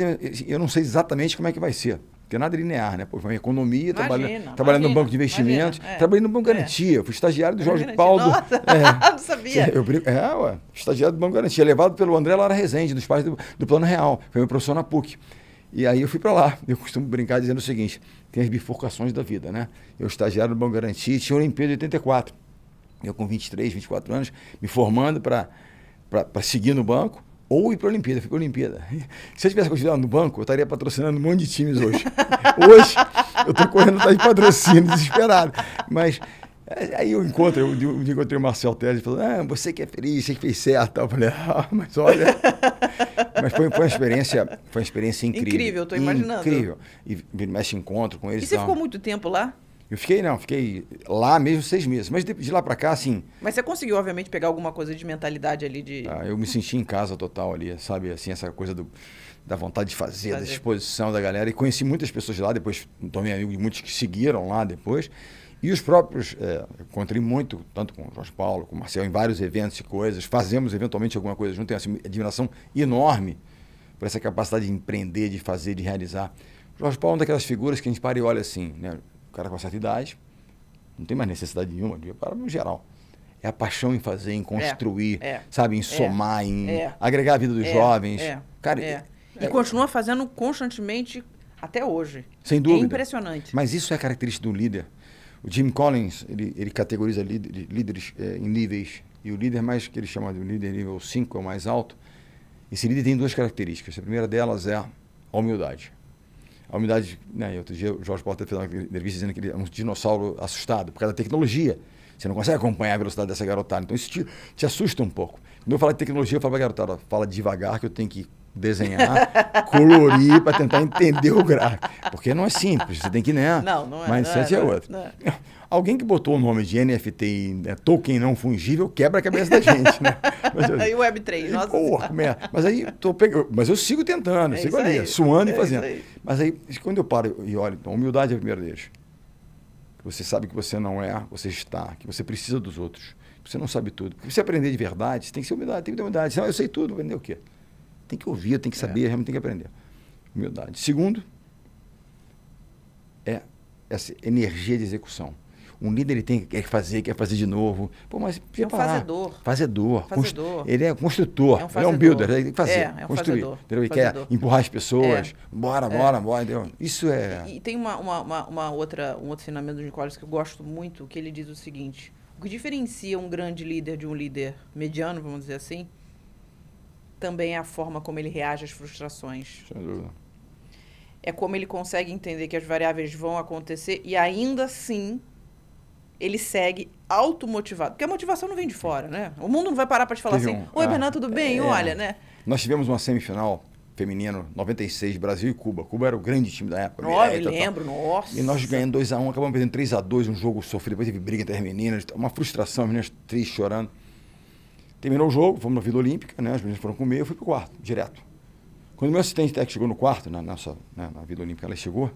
Eu não sei exatamente como é que vai ser. Tem nada linear, né? Pô, economia, imagina, imagina, trabalhando no banco de investimentos, imagina, é. trabalhando no banco é. garantia. Fui estagiário do é Jorge Paulo. Nossa, é, não sabia. É, eu, é, ué, estagiário do banco garantia, levado pelo André Lara Rezende, dos pais do, do Plano Real. Foi meu professor na PUC. E aí eu fui para lá. Eu costumo brincar dizendo o seguinte: tem as bifurcações da vida, né? Eu estagiário do Banco Garantia, tinha o Olimpíada de 84 eu com 23, 24 anos, me formando para seguir no banco, ou ir para a Olimpíada, fui para a Olimpíada. Se eu tivesse continuado no banco, eu estaria patrocinando um monte de times hoje. hoje, eu estou correndo atrás de patrocínio, desesperado. Mas é, aí eu encontro, eu, eu encontrei o Marcel Teles e falei ah, você que é feliz, você que fez certo. Eu falei, ah, mas olha... Mas foi, foi, uma experiência, foi uma experiência incrível. Incrível, estou imaginando. Incrível. E mexe encontro com eles. E você então... ficou muito tempo lá? Eu fiquei, não, fiquei lá mesmo seis meses. Mas de, de lá para cá, assim. Mas você conseguiu, obviamente, pegar alguma coisa de mentalidade ali de. Ah, eu me senti em casa total ali, sabe? Assim, essa coisa do, da vontade de fazer, fazer, da exposição da galera. E conheci muitas pessoas lá, depois tomei amigo de muitos que seguiram lá depois. E os próprios, é, encontrei muito, tanto com o Jorge Paulo, com o Marcel, em vários eventos e coisas. Fazemos eventualmente alguma coisa junto. Tenho assim, admiração enorme por essa capacidade de empreender, de fazer, de realizar. O Jorge Paulo é uma daquelas figuras que a gente para e olha assim, né? O cara com certa idade, não tem mais necessidade nenhuma, de para no geral. É a paixão em fazer, em é, construir, é, é, sabe, em é, somar, em é, agregar a vida dos jovens. cara, e continua fazendo constantemente até hoje. Sem dúvida. É impressionante. Mas isso é característica do líder. O Jim Collins, ele, ele categoriza líderes, líderes é, em níveis. E o líder mais que ele chama de líder nível 5, é o mais alto. Esse líder tem duas características. A primeira delas é a humildade a unidade. Né, outro dia, o Jorge Porta fez uma entrevista dizendo que ele é um dinossauro assustado por causa da tecnologia. Você não consegue acompanhar a velocidade dessa garotada. Então isso te, te assusta um pouco. Quando eu falo de tecnologia, eu falo pra garotada, fala devagar que eu tenho que desenhar, colorir para tentar entender o gráfico. Porque não é simples, você tem que, né? Não, não é. Mindset não é, é, é outro. É. Alguém que botou o nome de NFT é, né, token não fungível quebra a cabeça da gente, né? Mas, e Web3, nossa. Porra, merda. Mas aí tô pegando, mas eu sigo tentando, é sigo ali, aí, suando e é fazendo. Aí. Mas aí, quando eu paro e olho, então, humildade é a primeira deixa que você sabe que você não é, você está, que você precisa dos outros, você não sabe tudo. Porque se aprender de verdade, você tem que ser humildade, tem que ter humildade. Senão, eu sei tudo, aprender o quê? Tem que ouvir, tem que é. saber, é. realmente tem que aprender. Humildade. Segundo, é essa energia de execução. Um líder ele tem quer fazer, quer fazer de novo. Pô, mas preparar. É um fazedor. Fazedor. fazedor. Ele é construtor. É um Ele é um builder. Ele tem que fazer, é, é um construir. Fazedor. Ele fazedor. quer empurrar as pessoas. É. Bora, é. bora, bora. Entendeu? Isso é. E, e tem uma, uma, uma, uma, outra, um outro ensinamento do Nicolas que eu gosto muito, que ele diz o seguinte: o que diferencia um grande líder de um líder mediano, vamos dizer assim, também é a forma como ele reage às frustrações. Sem dúvida. É como ele consegue entender que as variáveis vão acontecer e ainda assim ele segue automotivado. Porque a motivação não vem de fora, né? O mundo não vai parar para te falar Teve assim: um, Oi, ah, é, Bernardo, tudo bem? É, é, Olha, né? Nós tivemos uma semifinal feminino, 96, Brasil e Cuba. Cuba era o grande time da época. Nossa, Mireta, lembro, tal. nossa. E nós ganhando 2x1, um, acabamos perdendo 3x2, um jogo sofrido, depois teve briga entre as meninas, uma frustração, as meninas tristes, chorando. Terminou o jogo, fomos na Vila Olímpica, né? As meninas foram comer, eu fui pro quarto, direto. Quando meu assistente técnico chegou no quarto, na, nossa, né, na Vila Olímpica, ela chegou,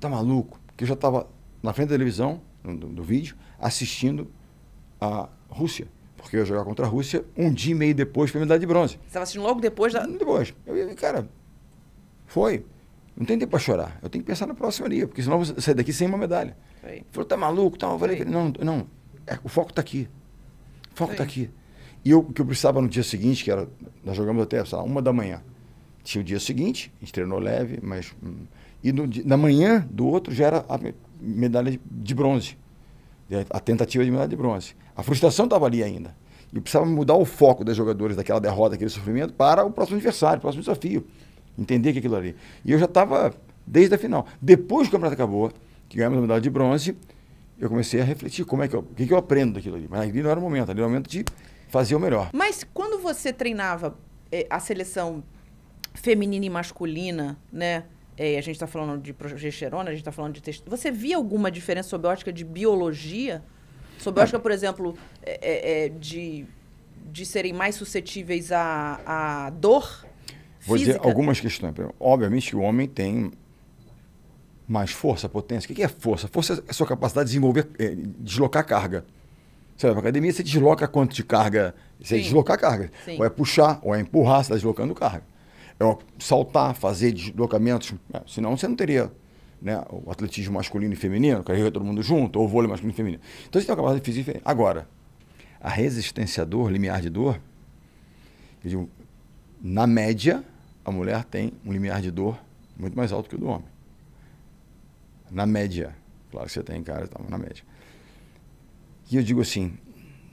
tá maluco, porque eu já tava na frente da televisão, do, do vídeo, assistindo a Rússia. Porque eu ia jogar contra a Rússia um dia e meio depois para me dar de bronze. Você estava assistindo logo depois da. Depois. Eu, cara, foi. Não tem tempo para chorar. Eu tenho que pensar na próxima linha, porque senão eu vou sair daqui sem uma medalha. Foi. Falou, tá maluco? Tá. Eu falei, não, não. É, o foco tá aqui. O foco está tá aqui. E o que eu precisava no dia seguinte, que era. Nós jogamos até, lá, uma da manhã. Tinha o dia seguinte, a gente treinou leve, mas. Hum, e no, na manhã do outro já era medalha de bronze. É, a tentativa de medalha de bronze. A frustração estava ali ainda. E precisava mudar o foco dos jogadores daquela derrota, daquele sofrimento, para o próximo adversário, o próximo desafio. Entender que aquilo ali. E eu já estava desde a final. Depois que o campeonato acabou, que ganhamos a medalha de bronze, eu comecei a refletir como é que eu, o que, que eu aprendo daquilo ali. Mas ali não era o momento, ali era o momento de fazer o melhor. Mas quando você treinava eh, a seleção feminina e masculina, né? é, a gente está falando de progesterona, a gente está falando de testosterona. Você via alguma diferença sob ótica de biologia? Sob ótica, por exemplo, é, é, é, de, de serem mais suscetíveis à, à dor? Vou dizer algumas questões. Obviamente o homem tem mais força, potência. O que é força? Força é a sua capacidade de desenvolver, é, deslocar carga. Você vai para academia, você desloca quanto de carga? Você Sim. deslocar carga. Sim. Ou é puxar, ou é empurrar, você está deslocando carga. É, saltar, fazer deslocamentos, né, senão você não teria né, o atletismo masculino e feminino, carrega todo mundo junto, ou o vôlei masculino e feminino. Então você tem uma capacidade física Agora, a resistência à dor, limiar de dor, digo, na média, a mulher tem um limiar de dor muito mais alto que o do homem. Na média. Claro que você tem cara, tá, na média. E eu digo assim,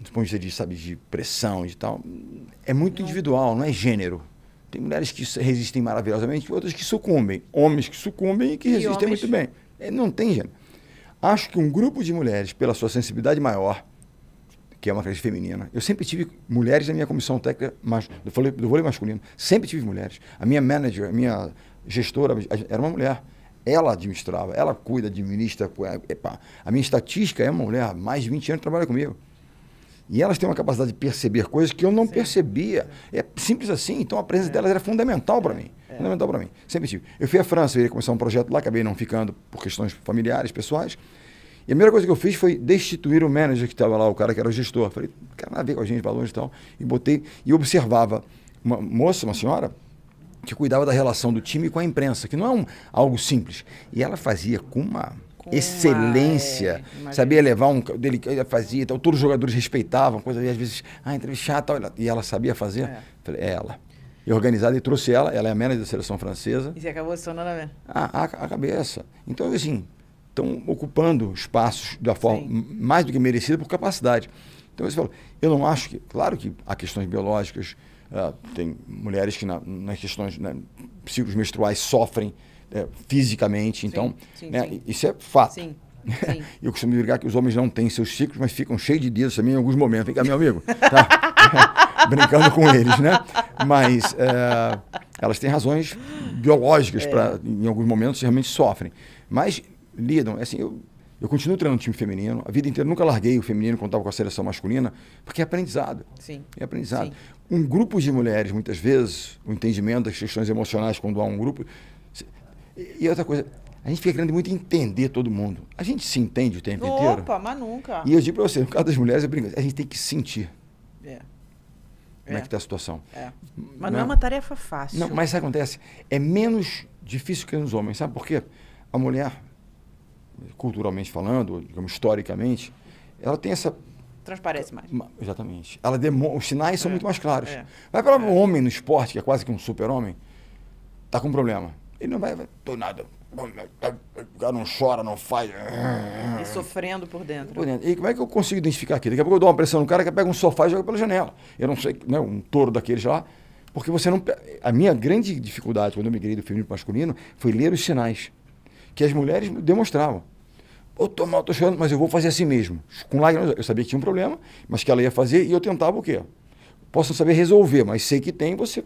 do ponto de vista de, sabe, de pressão e tal, é muito individual, não é gênero. Tem mulheres que resistem maravilhosamente, outras que sucumbem. Homens que sucumbem e que resistem muito bem. É, não tem gênero. Acho que um grupo de mulheres, pela sua sensibilidade maior, que é uma característica feminina, eu sempre tive mulheres na minha comissão técnica mas, do, vôlei, do vôlei masculino. Sempre tive mulheres. A minha manager, a minha gestora era uma mulher. Ela administrava, ela cuida, administra. É, epa. A minha estatística é uma mulher, mais de 20 anos trabalha comigo. E elas têm uma capacidade de perceber coisas que eu não Sim. percebia. É simples assim. Então a presença é. delas era fundamental para é. mim. É. Fundamental para mim. Sempre tive. Eu fui à França, eu ia começar um projeto lá, acabei não ficando por questões familiares, pessoais. E a primeira coisa que eu fiz foi destituir o manager que estava lá, o cara que era o gestor. Falei, não nada a ver com a gente, balões e tal. E botei e observava uma moça, uma senhora, que cuidava da relação do time com a imprensa, que não é um, algo simples. E ela fazia com uma excelência, sabia levar um. Ele fazia, então, todos os jogadores respeitavam, coisa, e às vezes, ah, entrevista chata, e ela sabia fazer. É. Falei, é ela. E organizada, e trouxe ela, ela é a manager da seleção francesa. E você acabou se tornando a Ah, a, a cabeça. Então, assim, estão ocupando espaços da forma Sim. mais do que merecida por capacidade. Então, você eu não acho que, claro que há questões biológicas, uh, tem mulheres que na, nas questões, na, né, ciclos menstruais sofrem, é, fisicamente. então, sim, né, sim. isso é fato. Sim. Sim. Eu costumo brigar que os homens não têm seus ciclos, mas ficam cheios de dedos também em alguns momentos. Vem cá, meu amigo. Tá? Brincando com eles, né? Mas é, elas têm razões biológicas é. para, em alguns momentos, realmente sofrem. Mas lidam. É assim, eu, eu continuo treinando time feminino. A vida inteira nunca larguei o feminino quando estava com a seleção masculina, porque é aprendizado. Sim. É aprendizado. Sim. Um grupo de mulheres, muitas vezes, o entendimento das questões emocionais quando há um grupo e, outra coisa, a gente fica querendo muito entender todo mundo. A gente se entende o tempo Opa, inteiro. Opa, mas nunca. E eu digo pra você, no caso das mulheres, eu brinco, a gente tem que sentir. É. Como é, é que tá a situação. É. Mas não, não é, é uma tarefa fácil. Não, mas isso acontece. É menos difícil que nos homens, sabe por quê? A mulher, culturalmente falando, digamos, historicamente, ela tem essa transparece mais. Exatamente. Ela demora, os sinais são é. muito mais claros. É, Vai para o é. um homem no esporte, que é quase que um super-homem, tá com um problema. E não vai, do nada. O cara não chora, não faz. E sofrendo por dentro. por dentro. E como é que eu consigo identificar aquilo? Daqui a pouco eu dou uma pressão no cara que pega um sofá e joga pela janela. Eu não sei, né, um touro daqueles lá. Porque você não. A minha grande dificuldade quando eu migrei do feminino masculino foi ler os sinais que as mulheres demonstravam. Eu tô mal, tô chorando, mas eu vou fazer assim mesmo. Com lágrimas, eu sabia que tinha um problema, mas que ela ia fazer e eu tentava o quê? Posso saber resolver, mas sei que tem, você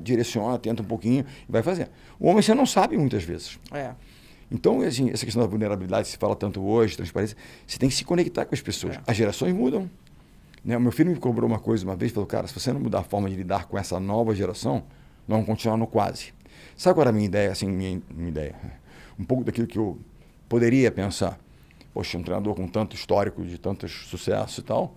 direciona, tenta um pouquinho e vai fazer. O homem você não sabe muitas vezes. É. Então, assim, essa questão da vulnerabilidade se fala tanto hoje, transparência, você tem que se conectar com as pessoas. É. As gerações mudam. Né? O meu filho me cobrou uma coisa uma vez, falou, cara, se você não mudar a forma de lidar com essa nova geração, nós vamos continuar no quase. Sabe qual era a minha ideia, assim, minha, minha ideia? Né? Um pouco daquilo que eu poderia pensar. Poxa, um treinador com tanto histórico, de tantos sucessos e tal,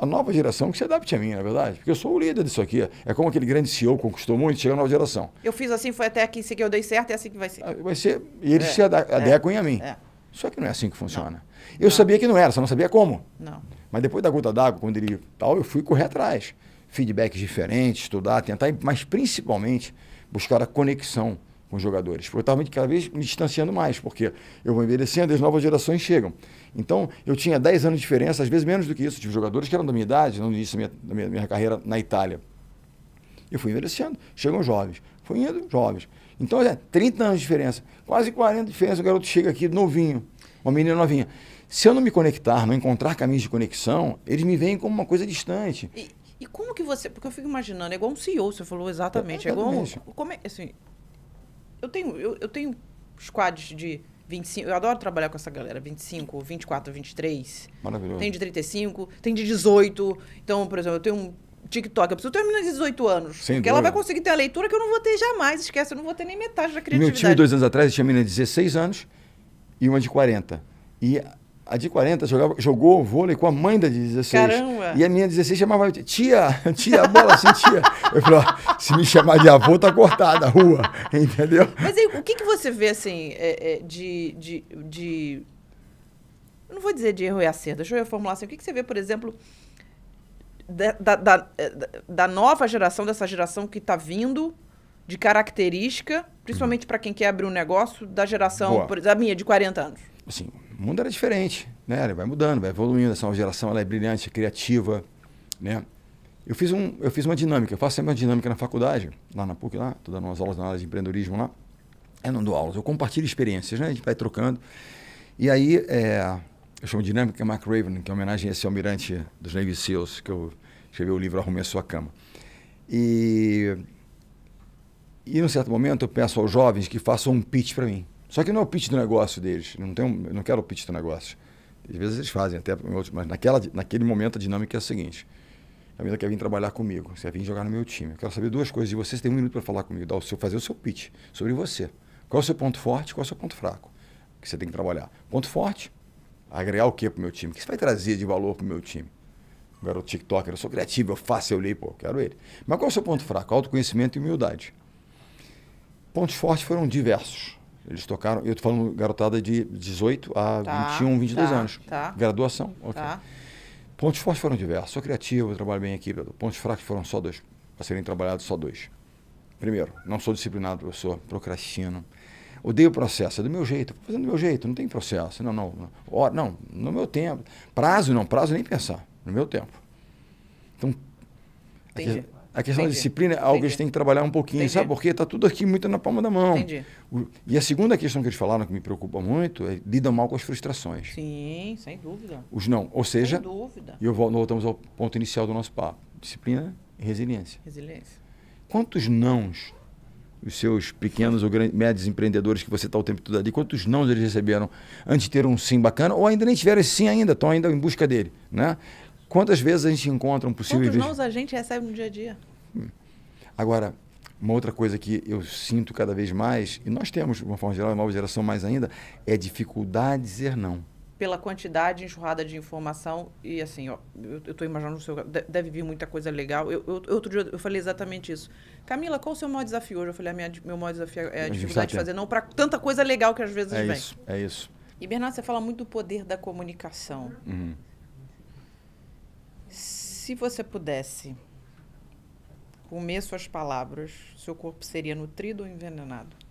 a nova geração que se adapte a mim, na é verdade. Porque eu sou o líder disso aqui. É como aquele grande CEO conquistou muito, chega a nova geração. Eu fiz assim, foi até aqui, que eu dei certo, é assim que vai ser. Ah, vai ser, e eles é, se adequam é, a mim. É. Só que não é assim que funciona. Não. Eu não. sabia que não era, só não sabia como. Não. Mas depois da gota d'água, quando ele tal, eu fui correr atrás. Feedbacks diferentes, estudar, tentar, mas principalmente buscar a conexão com os jogadores. Porque eu estava cada vez me distanciando mais, porque eu vou envelhecendo e as novas gerações chegam. Então, eu tinha 10 anos de diferença, às vezes menos do que isso. Tive jogadores que eram da minha idade, no início da minha, da minha, da minha carreira na Itália. Eu fui envelhecendo. Chegam jovens. Fui indo, jovens. Então, é 30 anos de diferença. Quase 40 de diferença. O garoto chega aqui novinho, uma menina novinha. Se eu não me conectar, não encontrar caminhos de conexão, eles me veem como uma coisa distante. E, e como que você. Porque eu fico imaginando, é igual um CEO, você falou exatamente. É, exatamente. É igual. Como é, assim, eu tenho, eu, eu tenho squads de 25, eu adoro trabalhar com essa galera, 25, 24, 23. Maravilhoso. Tem de 35, tem de 18. Então, por exemplo, eu tenho um TikTok, eu preciso ter uma menina de 18 anos. Sem porque dúvida. ela vai conseguir ter a leitura que eu não vou ter jamais, esquece, eu não vou ter nem metade da criatividade. Meu time, dois anos atrás, tinha menina de 16 anos e uma de 40. E a de 40 jogava, jogou vôlei com a mãe da de 16. Caramba! E a minha 16 chamava tia, tia, bola assim, tia. Eu falei, ó, se me chamar de avô, tá cortada a rua, entendeu? Mas aí, o que, que você vê, assim, é, é, de, de, de... Não vou dizer de erro e acerto, deixa eu reformular assim. O que, que você vê, por exemplo, da, da, da nova geração, dessa geração que tá vindo, de característica, principalmente uhum. para quem quer abrir um negócio, da geração, Boa. por exemplo, a minha, de 40 anos? Sim. O mundo era diferente, né? Ele vai mudando, vai evoluindo. Essa nova geração ela é brilhante, é criativa, né? Eu fiz, um, eu fiz uma dinâmica, eu faço sempre uma dinâmica na faculdade, lá na PUC, lá, estou dando umas aulas na área de empreendedorismo lá. Eu não dou aulas, eu compartilho experiências, né? A gente vai trocando. E aí, é, eu chamo de dinâmica é Mark Raven, que é uma homenagem a esse almirante dos Navy SEALs, que eu escrevi o livro Arrumei a Sua Cama. E, e num certo momento, eu peço aos jovens que façam um pitch para mim. Só que não é o pitch do negócio deles. Não, tem um, não quero o pitch do negócio. Às vezes eles fazem até, mas naquela, naquele momento a dinâmica é a seguinte. A menina quer vir trabalhar comigo, você quer vir jogar no meu time. Eu quero saber duas coisas de você, você tem um minuto para falar comigo, dar o seu, fazer o seu pitch sobre você. Qual é o seu ponto forte, qual é o seu ponto fraco que você tem que trabalhar. Ponto forte, agregar o que para o meu time? O que você vai trazer de valor para o meu time? O TikTok TikToker, eu sou criativo, eu faço, eu leio, pô, eu quero ele. Mas qual é o seu ponto fraco? Autoconhecimento e humildade. Pontos fortes foram diversos eles tocaram, eu tô falando garotada de 18 a tá, 21, 22 tá, anos. Tá. Graduação, ok. Tá. Pontos fortes foram diversos. Sou criativo, trabalho bem em equipe. Pontos fracos foram só dois. A serem trabalhados só dois. Primeiro, não sou disciplinado, professor, procrastino. Odeio processo, é do meu jeito, fazendo do meu jeito, não tem processo. Não, não, não. não, no meu tempo. Prazo, não, prazo nem pensar, no meu tempo. Então, Entendi. A questão Entendi. da disciplina é algo Entendi. que gente têm que trabalhar um pouquinho, Entendi. sabe? Porque está tudo aqui muito na palma da mão. Entendi. e a segunda questão que eles falaram, que me preocupa muito, é lidam mal com as frustrações. Sim, sem dúvida. Os não. Ou seja, sem dúvida. e eu voltamos ao ponto inicial do nosso papo: disciplina e resiliência. Resiliência. Quantos nãos os seus pequenos ou grandes, médios empreendedores que você está o tempo todo ali, quantos não eles receberam antes de ter um sim bacana, ou ainda nem tiveram esse sim ainda, estão ainda em busca dele, né? Quantas vezes a gente encontra um possível Quantos investimento? a gente recebe no dia a dia? Hum. Agora, uma outra coisa que eu sinto cada vez mais, e nós temos, de uma forma geral, uma nova geração mais ainda, é dificuldade de dizer não. Pela quantidade enxurrada de informação, e assim, ó, eu estou imaginando o seu. Deve vir muita coisa legal. Eu, eu, outro dia eu falei exatamente isso. Camila, qual o seu maior desafio hoje? Eu falei, a minha, meu maior desafio é a dificuldade de é. fazer não para tanta coisa legal que às vezes é vem. É isso, é isso. E Bernardo, você fala muito do poder da comunicação. Uhum se você pudesse comer suas palavras, seu corpo seria nutrido ou envenenado?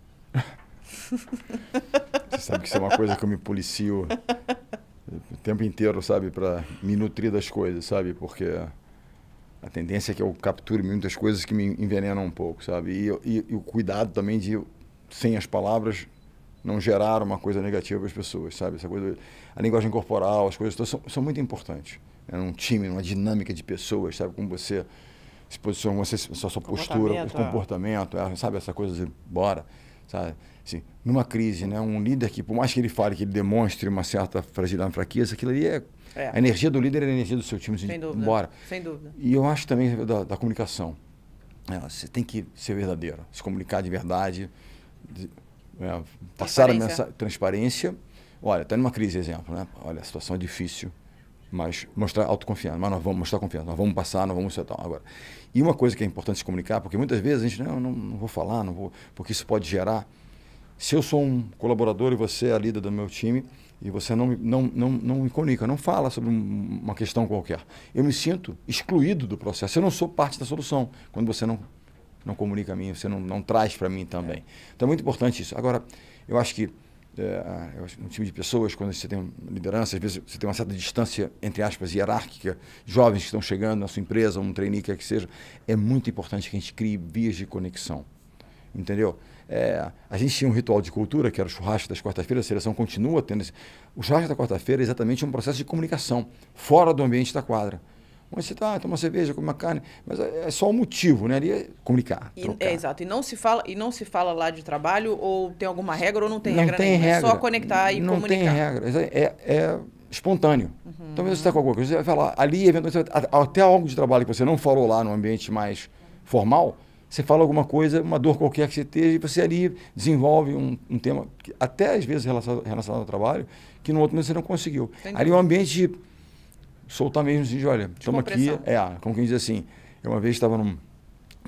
Você sabe que isso é uma coisa que eu me policio o tempo inteiro, sabe? Para me nutrir das coisas, sabe? Porque a tendência é que eu capture muitas coisas que me envenenam um pouco, sabe? E, e, e o cuidado também de, sem as palavras, não gerar uma coisa negativa para as pessoas, sabe? Essa coisa, a linguagem corporal, as coisas são, são muito importantes é um time, uma dinâmica de pessoas, sabe? Como você se posiciona, você, sua, sua postura, o é. comportamento, é, sabe? Essa coisa de bora, sabe? Assim, numa crise, né? Um líder que, por mais que ele fale, que ele demonstre uma certa fragilidade, fraqueza, aquilo ali é... é. A energia do líder é a energia do seu time. Assim, Sem de, dúvida. Bora. Sem dúvida. E eu acho também da, da comunicação. É, você tem que ser verdadeiro, se comunicar de verdade, de, é, passar a mensagem, transparência. Olha, está numa crise, exemplo, né? Olha, a situação é difícil mas mostrar autoconfiança. Mas nós vamos mostrar confiança, nós vamos passar, nós vamos ser tal. Agora, e uma coisa que é importante se comunicar, porque muitas vezes a gente, não, não, não vou falar, não vou, porque isso pode gerar. Se eu sou um colaborador e você é a líder do meu time, e você não, não, não, não me comunica, não fala sobre uma questão qualquer, eu me sinto excluído do processo. Eu não sou parte da solução quando você não, não comunica a mim, você não, não traz para mim também. É. Então é muito importante isso. Agora, eu acho que é, um time de pessoas, quando você tem liderança, às vezes você tem uma certa distância, entre aspas, hierárquica, jovens que estão chegando na sua empresa, um trainee, quer que seja, é muito importante que a gente crie vias de conexão. Entendeu? É, a gente tinha um ritual de cultura, que era o churrasco das quartas-feiras, a seleção continua tendo esse. O churrasco da quarta-feira é exatamente um processo de comunicação, fora do ambiente da quadra você está, ah, toma uma cerveja, come uma carne. Mas é, é só o um motivo, né? Ali é comunicar. E, é, exato. E não, se fala, e não se fala lá de trabalho, ou tem alguma regra, ou não tem não regra tem nenhuma. Regra. É só conectar e não comunicar. Não tem regra. É, é espontâneo. Uhum. Então, mesmo você está com alguma coisa, você vai falar ali, eventualmente, até algo de trabalho que você não falou lá no ambiente mais formal, você fala alguma coisa, uma dor qualquer que você esteja, e você ali desenvolve um, um tema, que, até às vezes relacionado, relacionado, ao trabalho, que no outro momento você não conseguiu. Entendi. Ali é um ambiente de soltar mesmo assim, olha, estamos aqui. É, como quem diz assim, eu uma vez estava num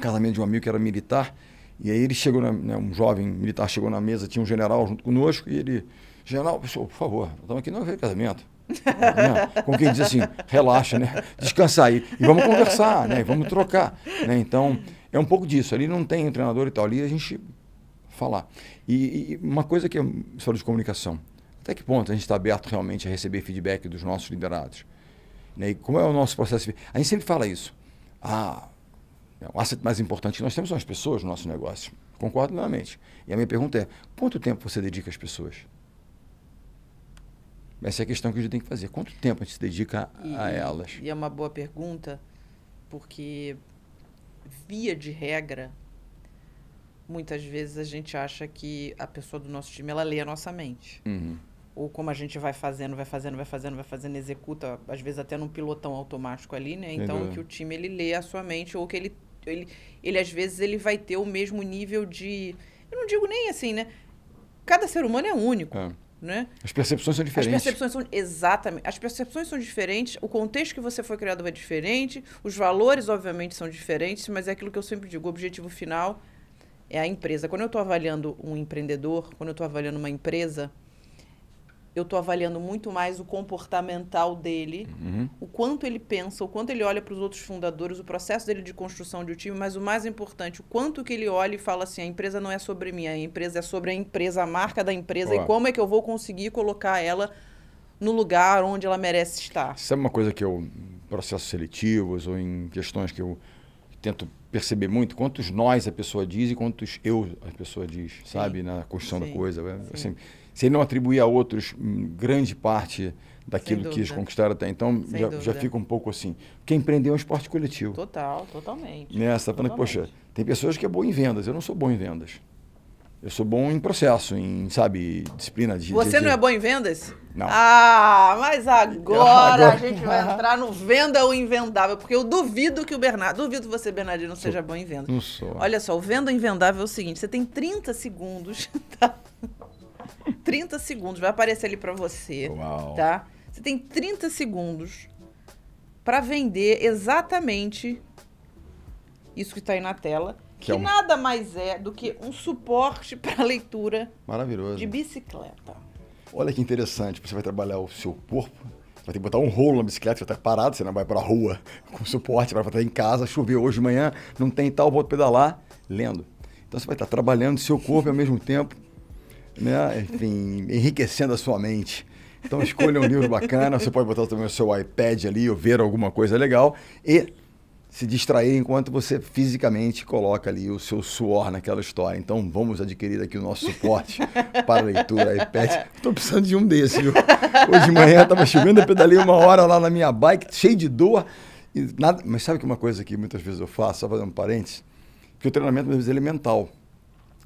casamento de um amigo que era militar, e aí ele chegou, na, né, um jovem militar chegou na mesa, tinha um general junto conosco, e ele, general, pessoal, por favor, estamos aqui, não é casamento. né? Com quem diz assim, relaxa, né? Descansa aí. E vamos conversar, né? E vamos trocar. Né? Então, é um pouco disso. Ali não tem um treinador e tal. Ali a gente falar. E, e uma coisa que é história de comunicação. Até que ponto a gente está aberto realmente a receber feedback dos nossos liderados? Né? E como é o nosso processo? A gente sempre fala isso. Ah, o é asset mais importante que nós temos são as pessoas no nosso negócio. Concordo plenamente. E a minha pergunta é: quanto tempo você dedica às pessoas? Essa é a questão que a gente tem que fazer. Quanto tempo a gente se dedica e, a elas? E é uma boa pergunta, porque, via de regra, muitas vezes a gente acha que a pessoa do nosso time ela lê a nossa mente. Uhum ou como a gente vai fazendo, vai fazendo, vai fazendo, vai fazendo, executa, às vezes até num pilotão automático ali, né? Então Entendeu? que o time ele lê a sua mente ou que ele, ele ele às vezes ele vai ter o mesmo nível de eu não digo nem assim, né? Cada ser humano é único. É. Né? As percepções são diferentes. As percepções são exatamente. As percepções são diferentes. O contexto que você foi criado é diferente. Os valores, obviamente, são diferentes. Mas é aquilo que eu sempre digo. O objetivo final é a empresa. Quando eu estou avaliando um empreendedor, quando eu estou avaliando uma empresa, eu estou avaliando muito mais o comportamental dele, uhum. o quanto ele pensa, o quanto ele olha para os outros fundadores, o processo dele de construção de um time, mas o mais importante, o quanto que ele olha e fala assim, a empresa não é sobre mim, a empresa é sobre a empresa, a marca da empresa Olá. e como é que eu vou conseguir colocar ela no lugar onde ela merece estar. Sabe é uma coisa que eu, em processos seletivos ou em questões que eu tento perceber muito quantos nós a pessoa diz e quantos eu a pessoa diz, Sim. sabe? Na construção Sim. da coisa. É Sim. Assim, se ele não atribuir a outros hum, grande parte daquilo que eles conquistaram até então, já, já, fica um pouco assim. quem empreendeu é um esporte coletivo. Total, totalmente. Nessa, né? tá falando, poxa, tem pessoas que é boa em vendas, eu não sou bom em vendas. Eu sou bom em processo, em, sabe, disciplina de. Você de, não é bom em vendas? Não. Ah, mas agora, agora, a gente vai entrar no venda ou invendável, porque eu duvido que o Bernardo, duvido que você, Bernardino, seja bom em vendas. Não sou. Olha só, o venda ou invendável é o seguinte: você tem 30 segundos. Tá? 30 segundos, vai aparecer ali para você, Uau. tá? Você tem 30 segundos para vender exatamente isso que está aí na tela, que, que é um... nada mais é do que um suporte para leitura Maravilhoso. de bicicleta. Olha que interessante, você vai trabalhar o seu corpo, vai ter que botar um rolo na bicicleta, você estar parado, você não vai para a rua com suporte, vai estar em casa, choveu hoje de manhã, não tem tal, vou pedalar, lendo. Então você vai estar trabalhando o seu corpo ao mesmo tempo, né? Enfim, enriquecendo a sua mente. Então escolha um livro bacana, você pode botar também o seu iPad ali ou ver alguma coisa legal e se distrair enquanto você fisicamente coloca ali o seu suor naquela história. Então vamos adquirir aqui o nosso suporte para leitura iPad. Estou precisando de um desses. Viu? Hoje de manhã estava chovendo, eu pedalei uma hora lá na minha bike, cheio de dor. E nada... Mas sabe que uma coisa que muitas vezes eu faço, só fazendo um parênteses, que o treinamento às vezes é mental.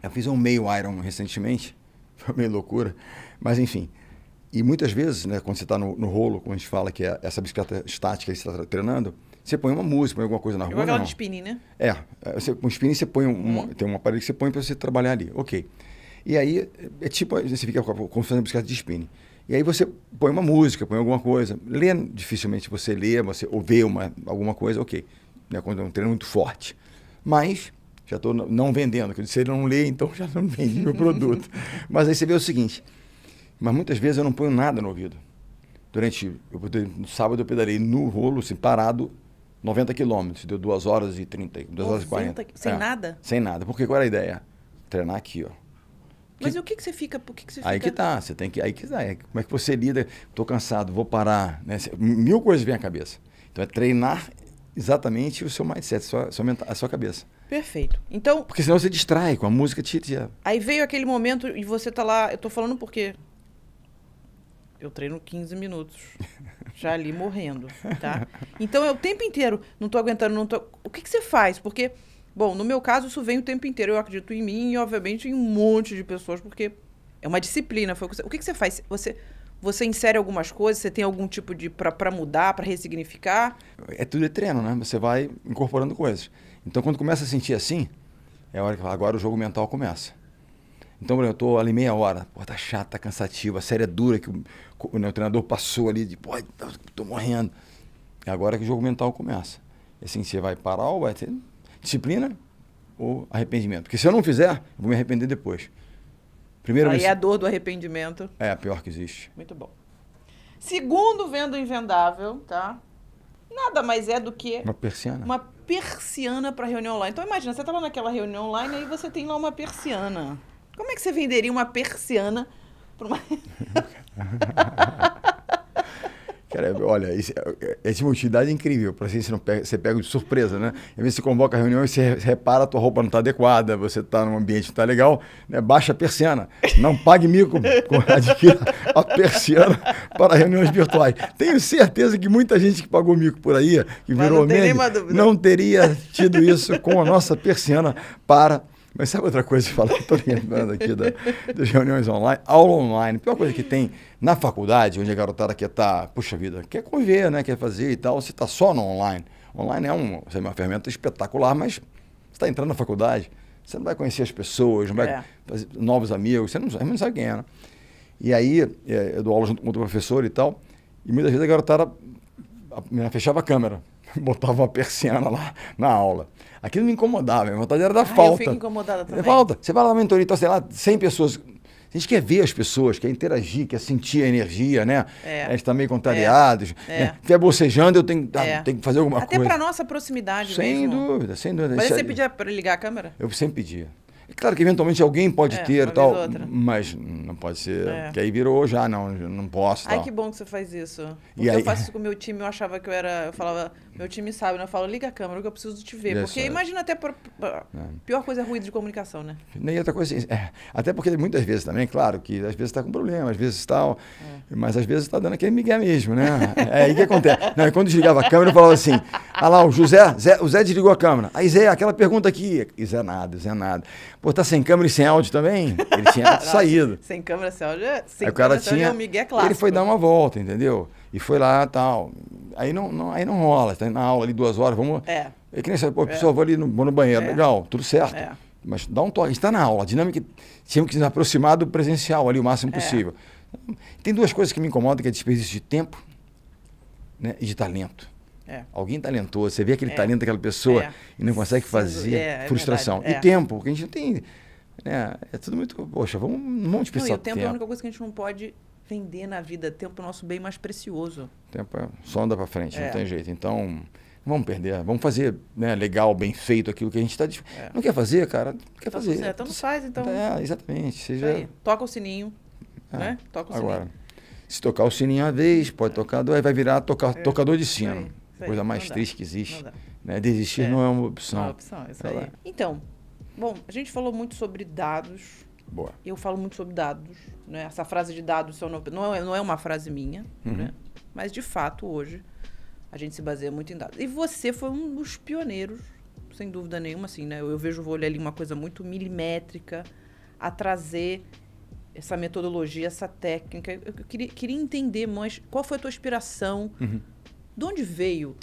Eu fiz um meio Iron recentemente meio loucura. Mas, enfim. E muitas vezes, né, quando você está no, no, rolo, como a gente fala, que é essa bicicleta estática que você está treinando, você põe uma música, põe alguma coisa na rua. Igual aquela de spinning, né? É. é você, com spinning, você põe um, uhum. uma, tem um aparelho que você põe para você trabalhar ali. Ok. E aí, é tipo, você fica como a fosse uma bicicleta de spinning. E aí você põe uma música, põe alguma coisa. Lê, dificilmente você lê, você ou vê uma, alguma coisa, ok. Né, quando é um treino muito forte. Mas já estou não vendendo. Se ele não lê, então já não vende meu produto. mas aí você vê o seguinte, mas muitas vezes eu não ponho nada no ouvido. Durante, eu, no sábado eu pedalei no rolo, assim, parado, 90 quilômetros, deu 2 horas e 30, 2 horas e 40. Sem é, nada? Sem nada, porque qual era a ideia? Treinar aqui, ó. Que, Mas o que, que você fica? Por que, que você aí fica? que tá, você tem que. Aí que tá, é, como é que você lida? estou cansado, vou parar. Né? Mil coisas vêm à cabeça. Então é treinar exatamente o seu mindset, a sua, a sua, a sua cabeça. Perfeito. Então. Porque senão você distrai com a música. Te, te... Aí veio aquele momento e você tá lá. Eu tô falando por quê? Eu treino 15 minutos. já ali morrendo, tá? Então é o tempo inteiro. Não tô aguentando, não tô. O que, que você faz? Porque, bom, no meu caso, isso vem o tempo inteiro. Eu acredito em mim e, obviamente, em um monte de pessoas, porque é uma disciplina. Foi o, que você... o que, que você faz? Você você insere algumas coisas? Você tem algum tipo de. para mudar, para ressignificar? É tudo é treino, né? Você vai incorporando coisas. Então, quando começa a sentir assim, é a hora que fala, agora o jogo mental começa. Então, eu tô ali meia hora, pô, tá chato, tá cansativo, a série é dura que o, o, né, o treinador passou ali, de, pô, tô morrendo. É agora que o jogo mental começa. E é assim, você vai parar ou vai ter disciplina ou arrependimento. Porque se eu não fizer, eu vou me arrepender depois. Primeiro Aí é a dor do arrependimento. É a pior que existe. Muito bom. Segundo vendo invendável, tá? Nada mais é do que uma persiana. Uma persiana para reunião online. Então imagina, você tá lá naquela reunião online e você tem lá uma persiana. Como é que você venderia uma persiana para uma Cara, é, olha, essa multidade é, é incrível. Para você, você pega de surpresa, né? Às vezes você convoca a reunião e você repara a tua roupa não está adequada, você está num ambiente que não está legal, né? baixa a persiana. Não pague mico, adquira a persiana para reuniões virtuais. Tenho certeza que muita gente que pagou mico por aí, que virou meme, não teria tido isso com a nossa persiana para mas sabe outra coisa que falar? Estou lembrando aqui da, das reuniões online, aula online. A pior coisa que tem na faculdade, onde a garotada quer estar, tá, puxa vida, quer conviver, né? quer fazer e tal, você está só no online. Online é um, é uma ferramenta espetacular, mas você está entrando na faculdade, você não vai conhecer as pessoas, não vai é. fazer novos amigos, você não, não sabe quem é, né? E aí, é, eu dou aula junto com outro professor e tal, e muitas vezes a garotada a, fechava a câmera, botava uma persiana lá na aula. Aquilo me incomodava, minha vontade era da ah, falta. Eu fico incomodada é também. Falta. Você vai lá na mentoria, então, sei lá, 100 pessoas. A gente quer ver as pessoas, quer interagir, quer sentir a energia, né? É. A gente tá meio é. contrariados. É. Né? Quer bocejando, eu tenho, é. tenho que fazer alguma Até coisa. Até pra nossa proximidade sem mesmo. Sem dúvida, sem dúvida. Mas você é... pedia pra ligar a câmera? Eu sempre pedia. É claro que eventualmente alguém pode é, ter tal, mas não pode ser. É. Que aí virou já, não, não posso. Ai, que bom que você faz isso. Porque aí... eu faço isso com o meu time, eu achava que eu era. Eu falava, meu time sabe, né? Eu falo, liga a câmera que eu preciso te ver. É porque imagina até por, é. pior coisa é ruído de comunicação, né? nem outra coisa, assim, é, até porque muitas vezes também, claro, que às vezes está com problema, às vezes tal, é. mas às vezes está dando aquele migué mesmo, né? É aí que acontece. Não, quando desligava a câmera, eu falava assim, ah lá, o José, Zé, o Zé desligou a câmera. Aí Zé, aquela pergunta aqui. E Zé nada, Zé nada. Pô, tá sem câmera e sem áudio também? Ele tinha Nossa, saído. Sem câmera, sem áudio, é, sem aí, câmera, tinha, é um migué clássico. Ele foi dar uma volta, entendeu? E foi lá tal. Aí não, não aí não rola. Você tá na aula ali duas horas, vamos. É. É que nem você, pô, é. pessoal, vou ali no, vou no banheiro. É. Legal, tudo certo. É. Mas dá um toque. A gente está na aula. A dinâmica, tínhamos que nos aproximar do presencial ali o máximo é. possível. Tem duas coisas que me incomodam, que é desperdício de tempo né, e de talento. É. Alguém talentoso, você vê aquele é. talento daquela pessoa é. e não consegue fazer, é, frustração. E tempo, porque a gente não tem. Né, é tudo muito. Poxa, vamos, monte de não, e o tempo. O tempo é a única coisa que a gente não pode vender na vida. Tempo é o nosso bem mais precioso. Tempo é anda para frente, é. não tem jeito. Então, vamos perder, vamos fazer né, legal, bem feito aquilo que a gente está. É. Não quer fazer, cara? Não quer então, fazer. Certo. Então não faz, então. É, exatamente. Seja... Toca o sininho. É. Né? Toca o Agora, sininho. se tocar o sininho uma vez, pode é. tocar duas, vai virar toca, é. tocador de sino. Coisa mais não triste dá. que existe. né? Desistir é. não é uma opção. Não é uma opção, isso aí. Então, bom, a gente falou muito sobre dados. Boa. Eu falo muito sobre dados. Né? Essa frase de dados são não, é, não é uma frase minha, uhum. né? mas de fato hoje a gente se baseia muito em dados. E você foi um dos pioneiros, sem dúvida nenhuma, assim, né? Eu, eu vejo o vôlei ali uma coisa muito milimétrica, a trazer essa metodologia, essa técnica. Eu, eu queria, queria, entender mais qual foi a tua inspiração, uhum. de onde veio?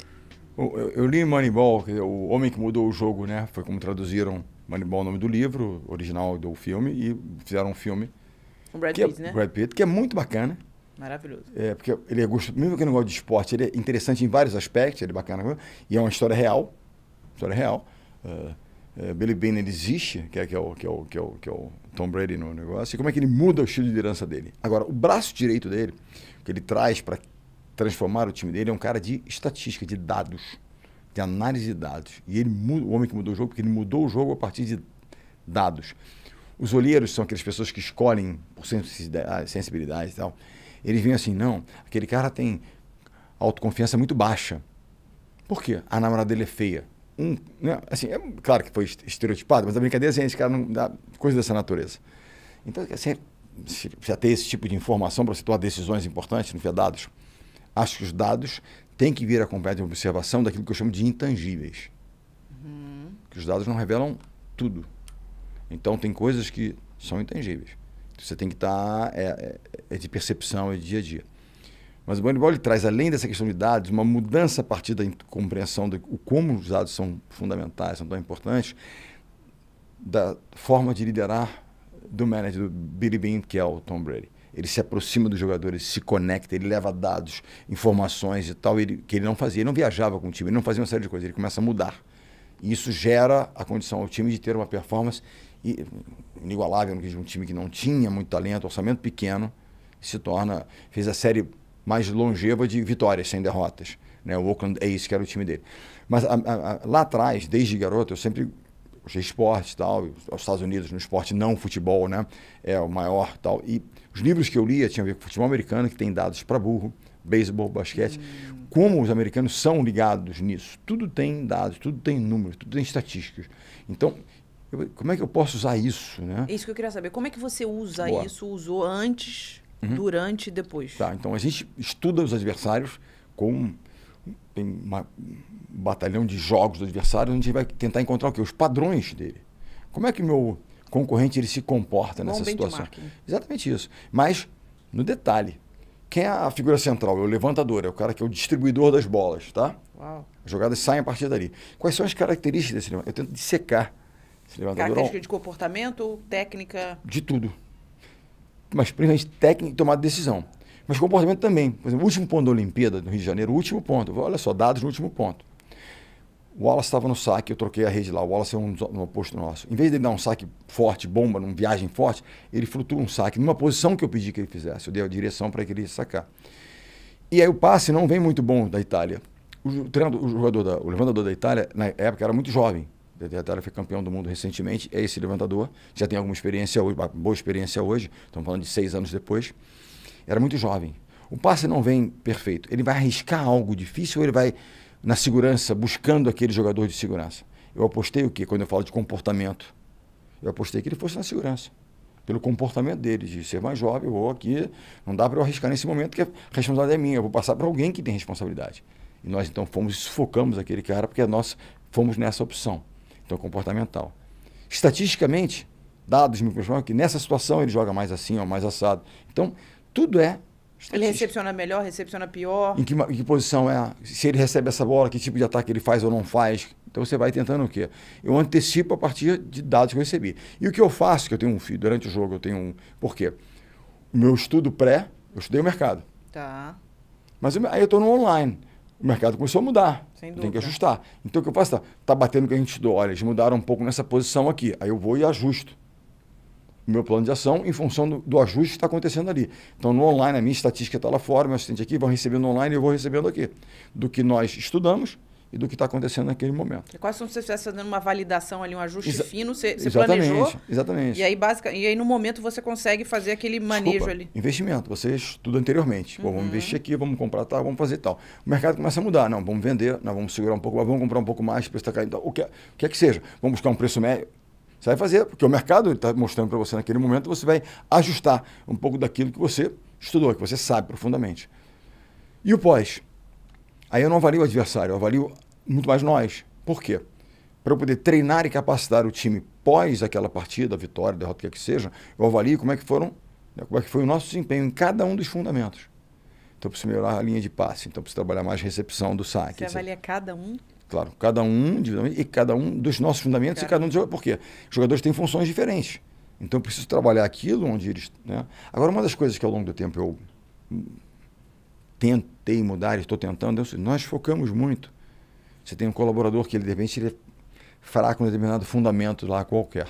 Eu, eu li Moneyball, o homem que mudou o jogo, né? Foi como traduziram Moneyball, o nome do livro, original do filme, e fizeram um filme com o Brad é Pitt, é, né? Brad Pitt, que é muito bacana. Maravilhoso. É, porque ele é gostoso, mesmo que não gosta de esporte, ele é interessante em vários aspectos, ele é bacana. E é uma história real. História real. Uh, uh, Billy Banner existe, que é, que, é o, que, é o, que, é o, que é o Tom Brady no negócio, e como é que ele muda o estilo de liderança dele. Agora, o braço direito dele, que ele traz para transformar o time dele, é um cara de estatística, de dados, de análise de dados. E ele muda, o homem que mudou o jogo, porque ele mudou o jogo a partir de dados. Os olheiros são aquelas pessoas que escolhem por sensibilidade e tal, eles vêm assim, não, aquele cara tem autoconfiança muito baixa. Por quê? A namorada dele é feia. Um, né? assim, é claro que foi estereotipado, mas a brincadeira é assim, esse é cara não dá coisa dessa natureza. Então, assim, é, já ter esse tipo de informação para você tomar decisões importantes, não via dados. Acho que os dados têm que vir acompanhados de uma observação daquilo que eu chamo de intangíveis. Uhum. Que os dados não revelam tudo. Então, tem coisas que são intangíveis. Você tem que estar. Tá, é, é, é, de percepção, é de dia a dia. Mas o Moneyball traz, além dessa questão de dados, uma mudança a partir da compreensão do como os dados são fundamentais, são tão importantes, da forma de liderar do manager do Billy Bean, que é o Tom Brady. Ele se aproxima dos jogadores, se conecta, ele leva dados, informações e tal, ele, que ele não fazia. Ele não viajava com o time, ele não fazia uma série de coisas, ele começa a mudar. E isso gera a condição ao time de ter uma performance e inigualável, um time que não tinha muito talento, orçamento pequeno, se torna, fez a série mais longeva de vitórias sem derrotas. Né? O Oakland Ace, é que era o time dele. Mas a, a, lá atrás, desde garoto, eu sempre gostei de esporte tal, os Estados Unidos no esporte não futebol, né? É o maior tal. E os livros que eu lia tinham a ver com futebol americano, que tem dados para burro, beisebol, basquete. Hum. Como os americanos são ligados nisso. Tudo tem dados, tudo tem números, tudo tem estatísticas. Então, eu, como é que eu posso usar isso, né? É isso que eu queria saber. Como é que você usa Boa. isso, usou antes, uhum. durante e depois? Tá, então a gente estuda os adversários com tem uma, um batalhão de jogos do adversário, onde a gente vai tentar encontrar o quê? Os padrões dele. Como é que meu concorrente ele se comporta Bom nessa situação? Exatamente isso. Mas, no detalhe, quem é a figura central? É o levantador, é o cara que é o distribuidor das bolas, tá? Uau. As jogadas saem a partir dali. Quais são as características desse levantador? Eu tento dissecar Característica de comportamento, técnica? De tudo. Mas principalmente técnica e tomada de decisão. Mas comportamento também. Por exemplo, o último ponto da Olimpíada, no Rio de Janeiro, o último ponto. Olha só, dados no último ponto. O Wallace estava no saque, eu troquei a rede lá. O Wallace é um, um oposto nosso. Em vez de ele dar um saque forte, bomba, numa viagem forte, ele flutua um saque numa posição que eu pedi que ele fizesse. Eu dei a direção para que ele sacar. E aí o passe não vem muito bom da Itália. O, treinador, o jogador, da, o levantador da Itália, na época, era muito jovem. Dedetário foi campeão do mundo recentemente, é esse levantador. Já tem alguma experiência hoje, boa experiência hoje, estamos falando de seis anos depois. Era muito jovem. O passe não vem perfeito. Ele vai arriscar algo difícil ou ele vai, na segurança, buscando aquele jogador de segurança? Eu apostei o quê? Quando eu falo de comportamento, eu apostei que ele fosse na segurança. Pelo comportamento dele, de ser mais jovem, ou aqui, não dá para eu arriscar nesse momento, que a responsabilidade é minha, eu vou passar para alguém que tem responsabilidade. E nós então fomos e sufocamos aquele cara, porque nós fomos nessa opção. Então, comportamental. Estatisticamente, dados me mostram que nessa situação ele joga mais assim ou mais assado. Então, tudo é. Ele recepciona melhor, recepciona pior. Em que, em que posição é? Se ele recebe essa bola, que tipo de ataque ele faz ou não faz? Então você vai tentando o quê? Eu antecipo a partir de dados que eu recebi. E o que eu faço, que eu tenho um filho, durante o jogo eu tenho um. Por quê? O meu estudo pré, eu estudei o mercado. Tá. Mas eu, aí eu estou no online o mercado começou a mudar. Tem que ajustar. Então o que eu faço? Está tá batendo com a gente estudou. olha, eles mudaram um pouco nessa posição aqui. Aí eu vou e ajusto o meu plano de ação em função do, do ajuste que está acontecendo ali. Então, no online, a minha estatística está lá fora, meu assistente aqui, vão recebendo online e eu vou recebendo aqui. Do que nós estudamos, e do que está acontecendo naquele momento. É quase como se você estivesse fazendo uma validação ali, um ajuste Exa fino, você, você exatamente, planejou. Exatamente. E aí, basic, e aí, no momento, você consegue fazer aquele manejo Desculpa, ali. Investimento, você estuda anteriormente. Uhum. vamos investir aqui, vamos comprar tal, vamos fazer tal. O mercado começa a mudar. Não, vamos vender, não, vamos segurar um pouco, vamos comprar um pouco mais, o preço está caindo. Então, o que, o que é que seja? Vamos buscar um preço médio. Você vai fazer, porque o mercado está mostrando para você naquele momento, você vai ajustar um pouco daquilo que você estudou, que você sabe profundamente. E o pós? Aí eu não avalio o adversário, eu avalio muito mais nós. Por quê? Para eu poder treinar e capacitar o time pós aquela partida, vitória, derrota, o que, é que seja, eu avalio como é que foram, né, como é que foi o nosso desempenho em cada um dos fundamentos. Então, eu preciso melhorar a linha de passe, então eu preciso trabalhar mais recepção do saque. Você etc. avalia cada um? Claro, cada um individualmente e cada um dos nossos fundamentos claro. e cada um dos jogadores. Por quê? Os jogadores têm funções diferentes. Então eu preciso trabalhar aquilo onde eles. Né? Agora, uma das coisas que ao longo do tempo eu tentei mudar, estou tentando. Nós focamos muito. Você tem um colaborador que ele, de repente, ele é fraco em um determinado fundamento lá qualquer.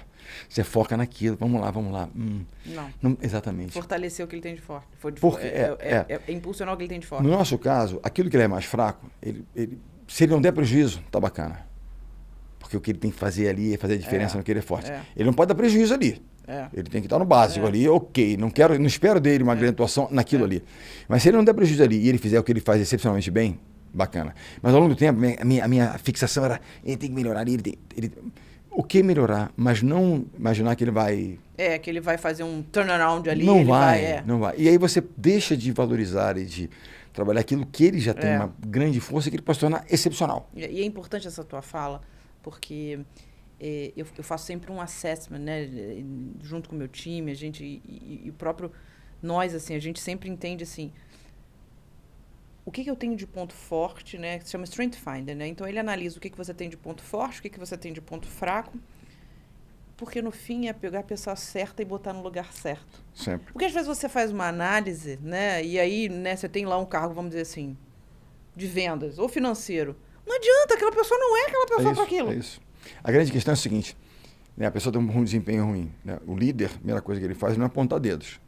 Você foca naquilo, vamos lá, vamos lá. Hum. Não. não. Exatamente. Fortalecer o que ele tem de forte. For, Porque, é, é, é, é, impulsionar o que ele tem de forte. No nosso caso, aquilo que ele é mais fraco, ele, ele, se ele não der prejuízo, tá bacana. Porque o que ele tem que fazer ali é fazer a diferença no que ele é forte. Ele não pode dar prejuízo ali. É. Ele tem que estar no básico é. ali, ok. Não quero, não espero dele uma é. grande atuação naquilo é. ali. Mas se ele não der prejuízo ali e ele fizer o que ele faz excepcionalmente bem, bacana. Mas ao longo do tempo, minha, a, minha, a minha fixação era, ele tem que melhorar, ele tem... Ele, o que melhorar, mas não imaginar que ele vai. É, que ele vai fazer um turnaround ali. Não vai, vai é. não vai. E aí você deixa de valorizar e de trabalhar aquilo que ele já tem é. uma grande força que ele pode se tornar excepcional. E é importante essa tua fala, porque é, eu, eu, faço sempre um assessment, né, junto com o meu time, a gente e, e, o próprio nós assim, a gente sempre entende assim, o que, que eu tenho de ponto forte, né, que se chama strength finder, né? Então ele analisa o que que você tem de ponto forte, o que que você tem de ponto fraco. Porque no fim é pegar a pessoa certa e botar no lugar certo. Sempre. Porque às vezes você faz uma análise, né? E aí, né, você tem lá um cargo, vamos dizer assim, de vendas ou financeiro. Não adianta, aquela pessoa não é aquela pessoa é para aquilo. É isso. A grande questão é o seguinte: né, a pessoa tem um desempenho ruim. Né? O líder, a primeira coisa que ele faz não é apontar dedos.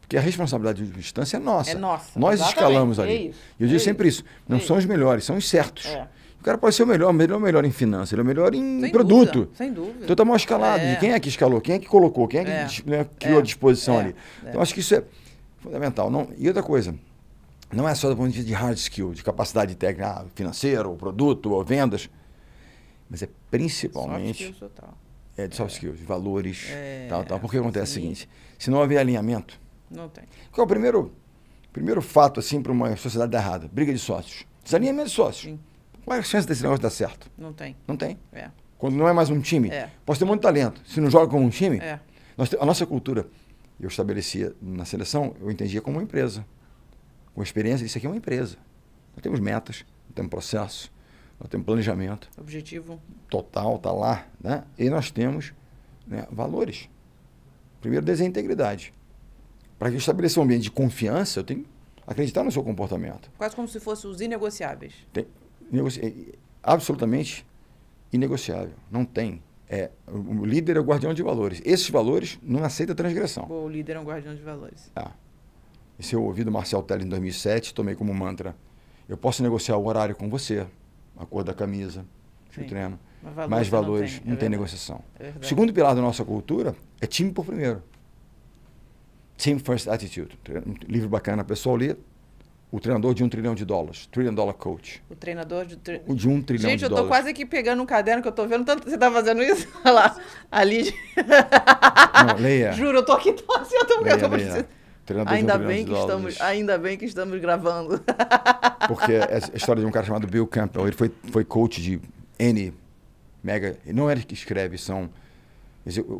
Porque a responsabilidade de distância é nossa. É nossa. Nós exatamente. escalamos ali. É e eu digo é sempre isso: é não é são os melhores, são os certos. É. O cara pode ser o melhor, o melhor, melhor em finanças, ele é o melhor em sem produto. Dúvida, sem dúvida. Então está mal escalado. quem é que escalou? Quem é que colocou? Quem é que né, criou a disposição ali? Então acho que isso é fundamental. Não, e outra coisa, não é só do ponto de vista de hard skill, de capacidade técnica, ah, financeira, ou produto, ou vendas mas é principalmente. Soft skills total. É, de soft é. skills, valores, é, tal, tal. Porque acontece assim, o seguinte: se não houver alinhamento. Não tem. Qual é o primeiro, primeiro fato, assim, para uma sociedade errada? Briga de sócios. Desalinhamento de sócios. Sim. Qual é a chance desse negócio dar certo? Não tem. Não tem. É. Quando não é mais um time. É. Posso ter muito talento. Se não joga como um time, é. nós, a nossa cultura, eu estabelecia na seleção, eu entendia como uma empresa. Com experiência, isso aqui é uma empresa. Nós temos metas, temos processo, nós temos planejamento. Objetivo. Total, está lá. Né? E nós temos né, valores. Primeiro, desenho integridade. Para que eu estabeleça um ambiente de confiança, eu tenho que acreditar no seu comportamento. Quase como se fossem os inegociáveis. Tem, negoci, é, absolutamente inegociável. Não tem. É, o líder é o guardião de valores. Esses valores não aceita transgressão. O líder é um guardião de valores. Ah. Esse eu ouvi do Marcel Telles em 2007, tomei como mantra. Eu posso negociar o horário com você, a cor da camisa, o treino. Valor mais valores, é não tem, não é negociação. É o segundo pilar da nossa cultura é time por primeiro. Team First Attitude. Um livro bacana, pessoal lê. O treinador de um trilhão de dólares. Trillion Dollar Coach. O treinador de, tri... de um trilhão Gente, de dólares. Gente, eu tô dólares. quase aqui pegando um caderno que eu tô vendo tanto. Você tá fazendo isso? Olha lá. Ali. Não, leia. Juro, eu tô aqui. Tô assim, eu tô, leia, eu tô leia. Treinador ainda de bem que estamos Ainda bem que estamos gravando. Porque é a história de um cara chamado Bill Campbell. Ele foi, foi coach de N mega. Não é que escreve, são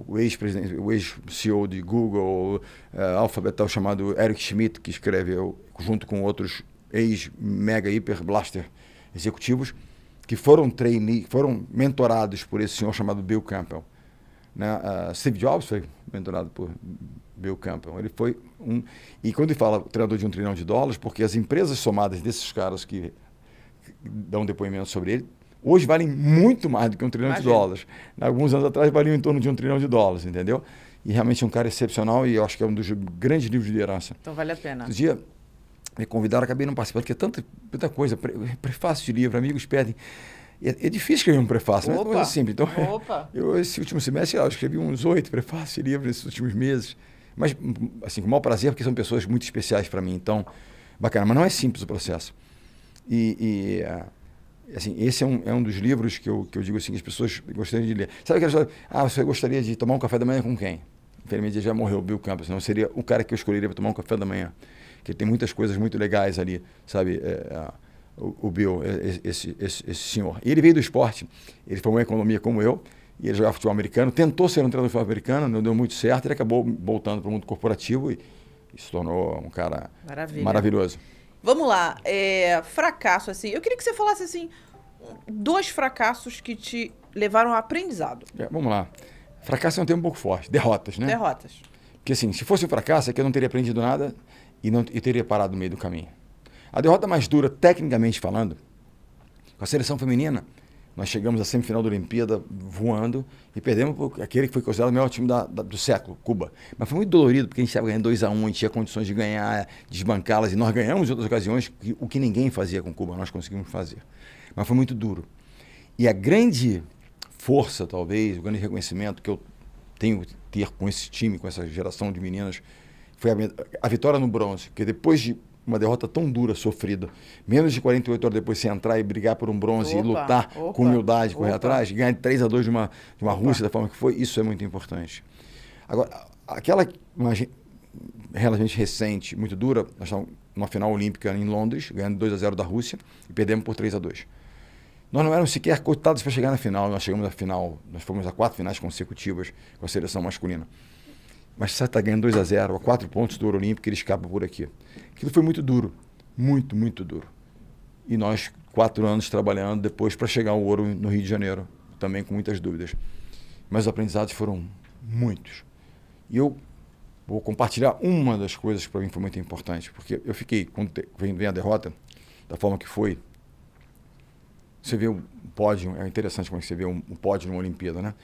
o ex-presidente, o ex-CEO de Google, uh, alfabetal chamado Eric Schmidt, que escreveu junto com outros ex-mega hiper blaster executivos, que foram trainee, foram mentorados por esse senhor chamado Bill Campbell. Né? Uh, Steve Jobs foi mentorado por Bill Campbell. Ele foi um, e quando ele fala treinador de um trilhão de dólares, porque as empresas somadas desses caras que, que dão depoimento sobre ele, hoje valem muito mais do que um trilhão Imagina. de dólares. Alguns anos atrás valiam em torno de um trilhão de dólares, entendeu? E realmente é um cara excepcional e eu acho que é um dos grandes livros de liderança. Então vale a pena. os dia me convidaram, acabei não participando, porque é tanta, tanta coisa, pre, prefácio de livro, amigos pedem. É, é, difícil escrever um prefácio, Opa. né? É coisa simples. Então, Opa. eu esse último semestre, eu escrevi uns oito prefácios de livros nesses últimos meses. Mas, assim, com o maior prazer, porque são pessoas muito especiais para mim. Então, bacana. Mas não é simples o processo. E, e eh, assim, esse é um, é um dos livros que eu, que eu digo assim, que as pessoas gostariam de ler. Sabe aquela história? Ah, você gostaria de tomar um café da manhã com quem? Infelizmente já morreu Bill Campos, não seria o cara que eu escolheria para tomar um café da manhã. Que tem muitas coisas muito legais ali, sabe? É, o, o Bill, esse, esse, esse senhor. E ele veio do esporte, ele foi uma economia como eu, e ele jogava futebol americano, tentou ser um treinador de futebol americano, não deu muito certo, ele acabou voltando para o mundo corporativo e, e se tornou um cara Maravilha. maravilhoso. Vamos lá, é, fracasso assim. Eu queria que você falasse assim, dois fracassos que te levaram ao aprendizado. É, vamos lá. Fracasso é um termo um pouco forte. Derrotas, né? Derrotas. Porque assim, se fosse um fracasso, é que eu não teria aprendido nada e não teria parado no meio do caminho. A derrota mais dura, tecnicamente falando, com a seleção feminina, nós chegamos à semifinal da Olimpíada voando e perdemos aquele que foi considerado o melhor time da, da, do século, Cuba. Mas foi muito dolorido, porque a gente estava ganhando 2 a 1 um, a gente tinha condições de ganhar, desbancá-las, e nós ganhamos em outras ocasiões, o que ninguém fazia com Cuba, nós conseguimos fazer. Mas foi muito duro. E a grande força, talvez, o grande reconhecimento que eu tenho que ter com esse time, com essa geração de meninas, foi a, a vitória no bronze, porque depois de uma derrota tão dura, sofrida, menos de 48 horas depois você entrar e brigar por um bronze opa, e lutar opa, com humildade, correr opa. atrás, ganhar de 3 a 2 de uma, de uma Rússia da forma que foi, isso é muito importante. Agora, aquela imagem relativamente recente, muito dura, nós estávamos numa final olímpica em Londres, ganhando 2 a 0 da Rússia e perdemos por 3 a 2 nós não éramos sequer cotados para chegar na final, nós chegamos à final, nós fomos a quatro finais consecutivas com a seleção masculina. Mas você está ganhando 2 a 0 a 4 pontos do Ouro Olímpico, ele escapa por aqui. Aquilo foi muito duro, muito, muito duro. E nós, quatro anos trabalhando depois para chegar ao ouro no Rio de Janeiro, também com muitas dúvidas. Mas os aprendizados foram muitos. E eu vou compartilhar uma das coisas que para mim foi muito importante, porque eu fiquei, quando vem a derrota, da forma que foi, você vê o pódio, é interessante como é você vê um pódio numa Olimpíada, né?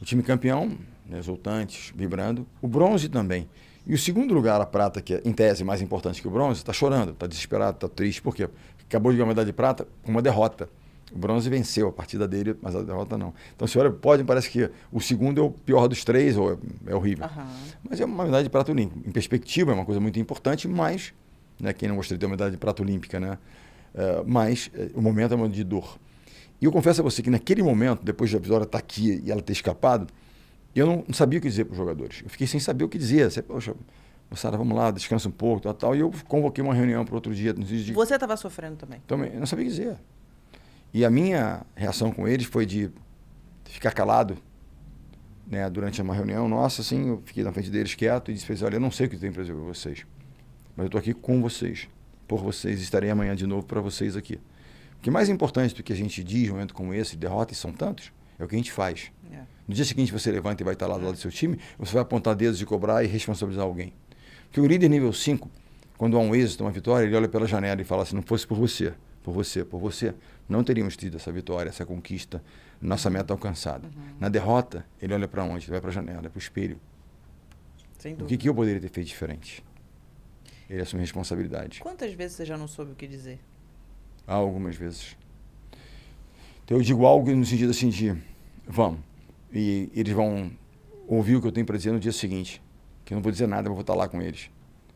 O time campeão, resultantes, né, exultantes, vibrando. O bronze também. E o segundo lugar, a prata, que é em tese mais importante que o bronze, está chorando, está desesperado, está triste. Por quê? Acabou de ganhar uma medalha de prata com uma derrota. O bronze venceu a partida dele, mas a derrota não. Então, senhora pode, parece que o segundo é o pior dos três, ou é, é horrível. Uhum. Mas é uma medalha de prata olímpica. Em perspectiva, é uma coisa muito importante, mas, né, quem não gostaria de ter uma medalha de prata olímpica, né? Uh, mas uh, o momento é um momento de dor. E eu confesso a você que naquele momento, depois da vitória estar tá aqui e ela ter escapado, eu não, não sabia o que dizer para os jogadores. Eu fiquei sem saber o que dizer. Você, poxa, moçada, vamos lá, descansa um pouco, tal, tal. E eu convoquei uma reunião para outro dia. Nos dias de... Você estava sofrendo também? Também, eu não sabia o que dizer. E a minha reação com eles foi de ficar calado, né, durante uma reunião nossa, assim, eu fiquei na frente deles quieto e disse para eles, olha, eu não sei o que tem para dizer para vocês, mas eu estou aqui com vocês, por vocês, estarei amanhã de novo para vocês aqui. O que mais importante do que a gente diz em um momento como esse, derrotas são tantos, é o que a gente faz. É. No dia seguinte você levanta e vai estar lá do lado do é. seu time, você vai apontar dedos e cobrar e responsabilizar alguém. Porque o líder nível 5, quando há um êxito, uma vitória, ele olha pela janela e fala assim, não fosse por você, por você, por você, não teríamos tido essa vitória, essa conquista, nossa meta alcançada. Uhum. Na derrota, ele olha para onde? Ele vai para a janela, é para o espelho. O que, que eu poderia ter feito diferente? Ele assume responsabilidade. Quantas vezes você já não soube o que dizer? algumas vezes. Então eu digo algo no sentido assim de, vamos. E eles vão ouvir o que eu tenho para dizer no dia seguinte. Que eu não vou dizer nada, eu vou estar lá com eles.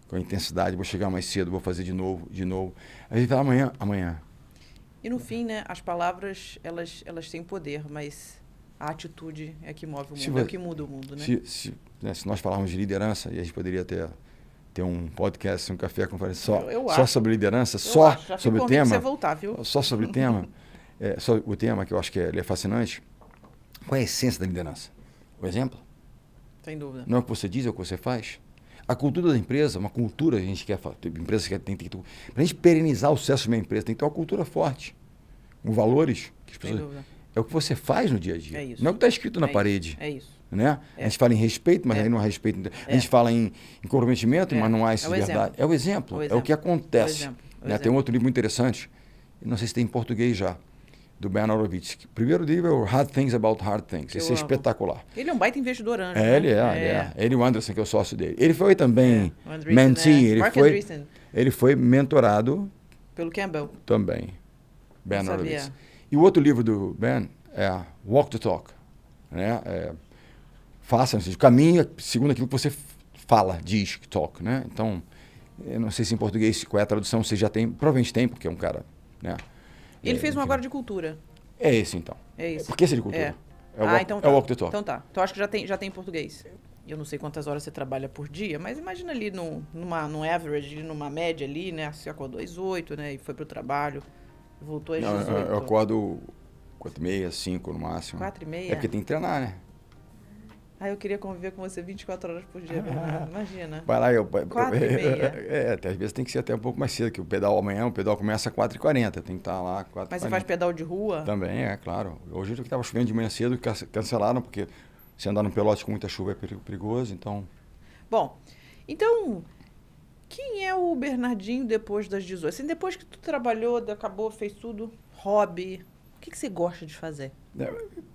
Com a intensidade, vou chegar mais cedo, vou fazer de novo, de novo. a gente fala, amanhã, amanhã. E no fim, né, as palavras, elas, elas têm poder, mas a atitude é que move o mundo, se, é o que muda o mundo, né? Se, se, né, se nós falarmos de liderança, e a gente poderia ter ter um podcast, um café só, eu, eu só acho. sobre liderança, eu só acho. sobre o tema. Você voltar, viu? Só sobre o tema. É, só o tema que eu acho que é, é fascinante. Qual é a essência da liderança? O exemplo? Sem dúvida. Não é o que você diz, é o que você faz. A cultura da empresa, uma cultura a gente quer, empresa que tem, tem que para a gente perenizar o sucesso de uma empresa tem que ter uma cultura forte, com valores que as pessoas. Sem dúvida. É o que você faz no dia a dia. É isso. Não é o que está escrito na é parede. Isso. É isso. Né? É. A gente fala em respeito, mas é. aí não há respeito. A é. gente fala em, em comprometimento, é. mas não há isso é de verdade. É o exemplo, o exemplo. é o que acontece. O o né? Tem um outro livro muito interessante, não sei se tem em português já, do Ben Horowitz. O primeiro livro é o Hard Things About Hard Things. Que Esse é amo. espetacular. Ele é um baita investidor anjo. É, né? ele é, é. Ele é. Ele e o Anderson, que é o sócio dele. Ele foi também é. Né? mentee. Ele, foi, ele foi mentorado. Pelo Campbell. Também. Ben Horowitz. E o outro livro do Ben é Walk the Talk. Né? É, faça, ou seja, caminha segundo aquilo que você fala, diz, toca, né? Então, eu não sei se em português qual é a tradução, você já tem, provavelmente tem, porque é um cara, né? Ele é, fez uma agora de cultura. É esse, então. É esse. Porque esse é de cultura. É. É o, ah, então tá. É o tá. Então tá. Então acho que já tem, já tem em português. Eu não sei quantas horas você trabalha por dia, mas imagina ali no numa, no average, numa média ali, né? Você acordou às oito né? E foi pro trabalho, voltou às 18. Eu, eu acordo quatro e meia, cinco no máximo. quatro e meia? É porque tem que treinar, né? Ah, eu queria conviver com você 24 horas por dia, Imagina. Vai lá, eu. Quatro e meia. É, às vezes tem que ser até um pouco mais cedo, que o pedal amanhã, o pedal começa às 4h40, tem que estar tá lá 4 Mas você faz pedal de rua? Também, é, claro. Hoje eu estava chovendo de manhã cedo, cancelaram, porque se andar no pelote com muita chuva é perigoso, então. Bom, então. Quem é o Bernardinho depois das 18? Assim, depois que tu trabalhou, acabou, fez tudo, hobby, o que, que você gosta de fazer?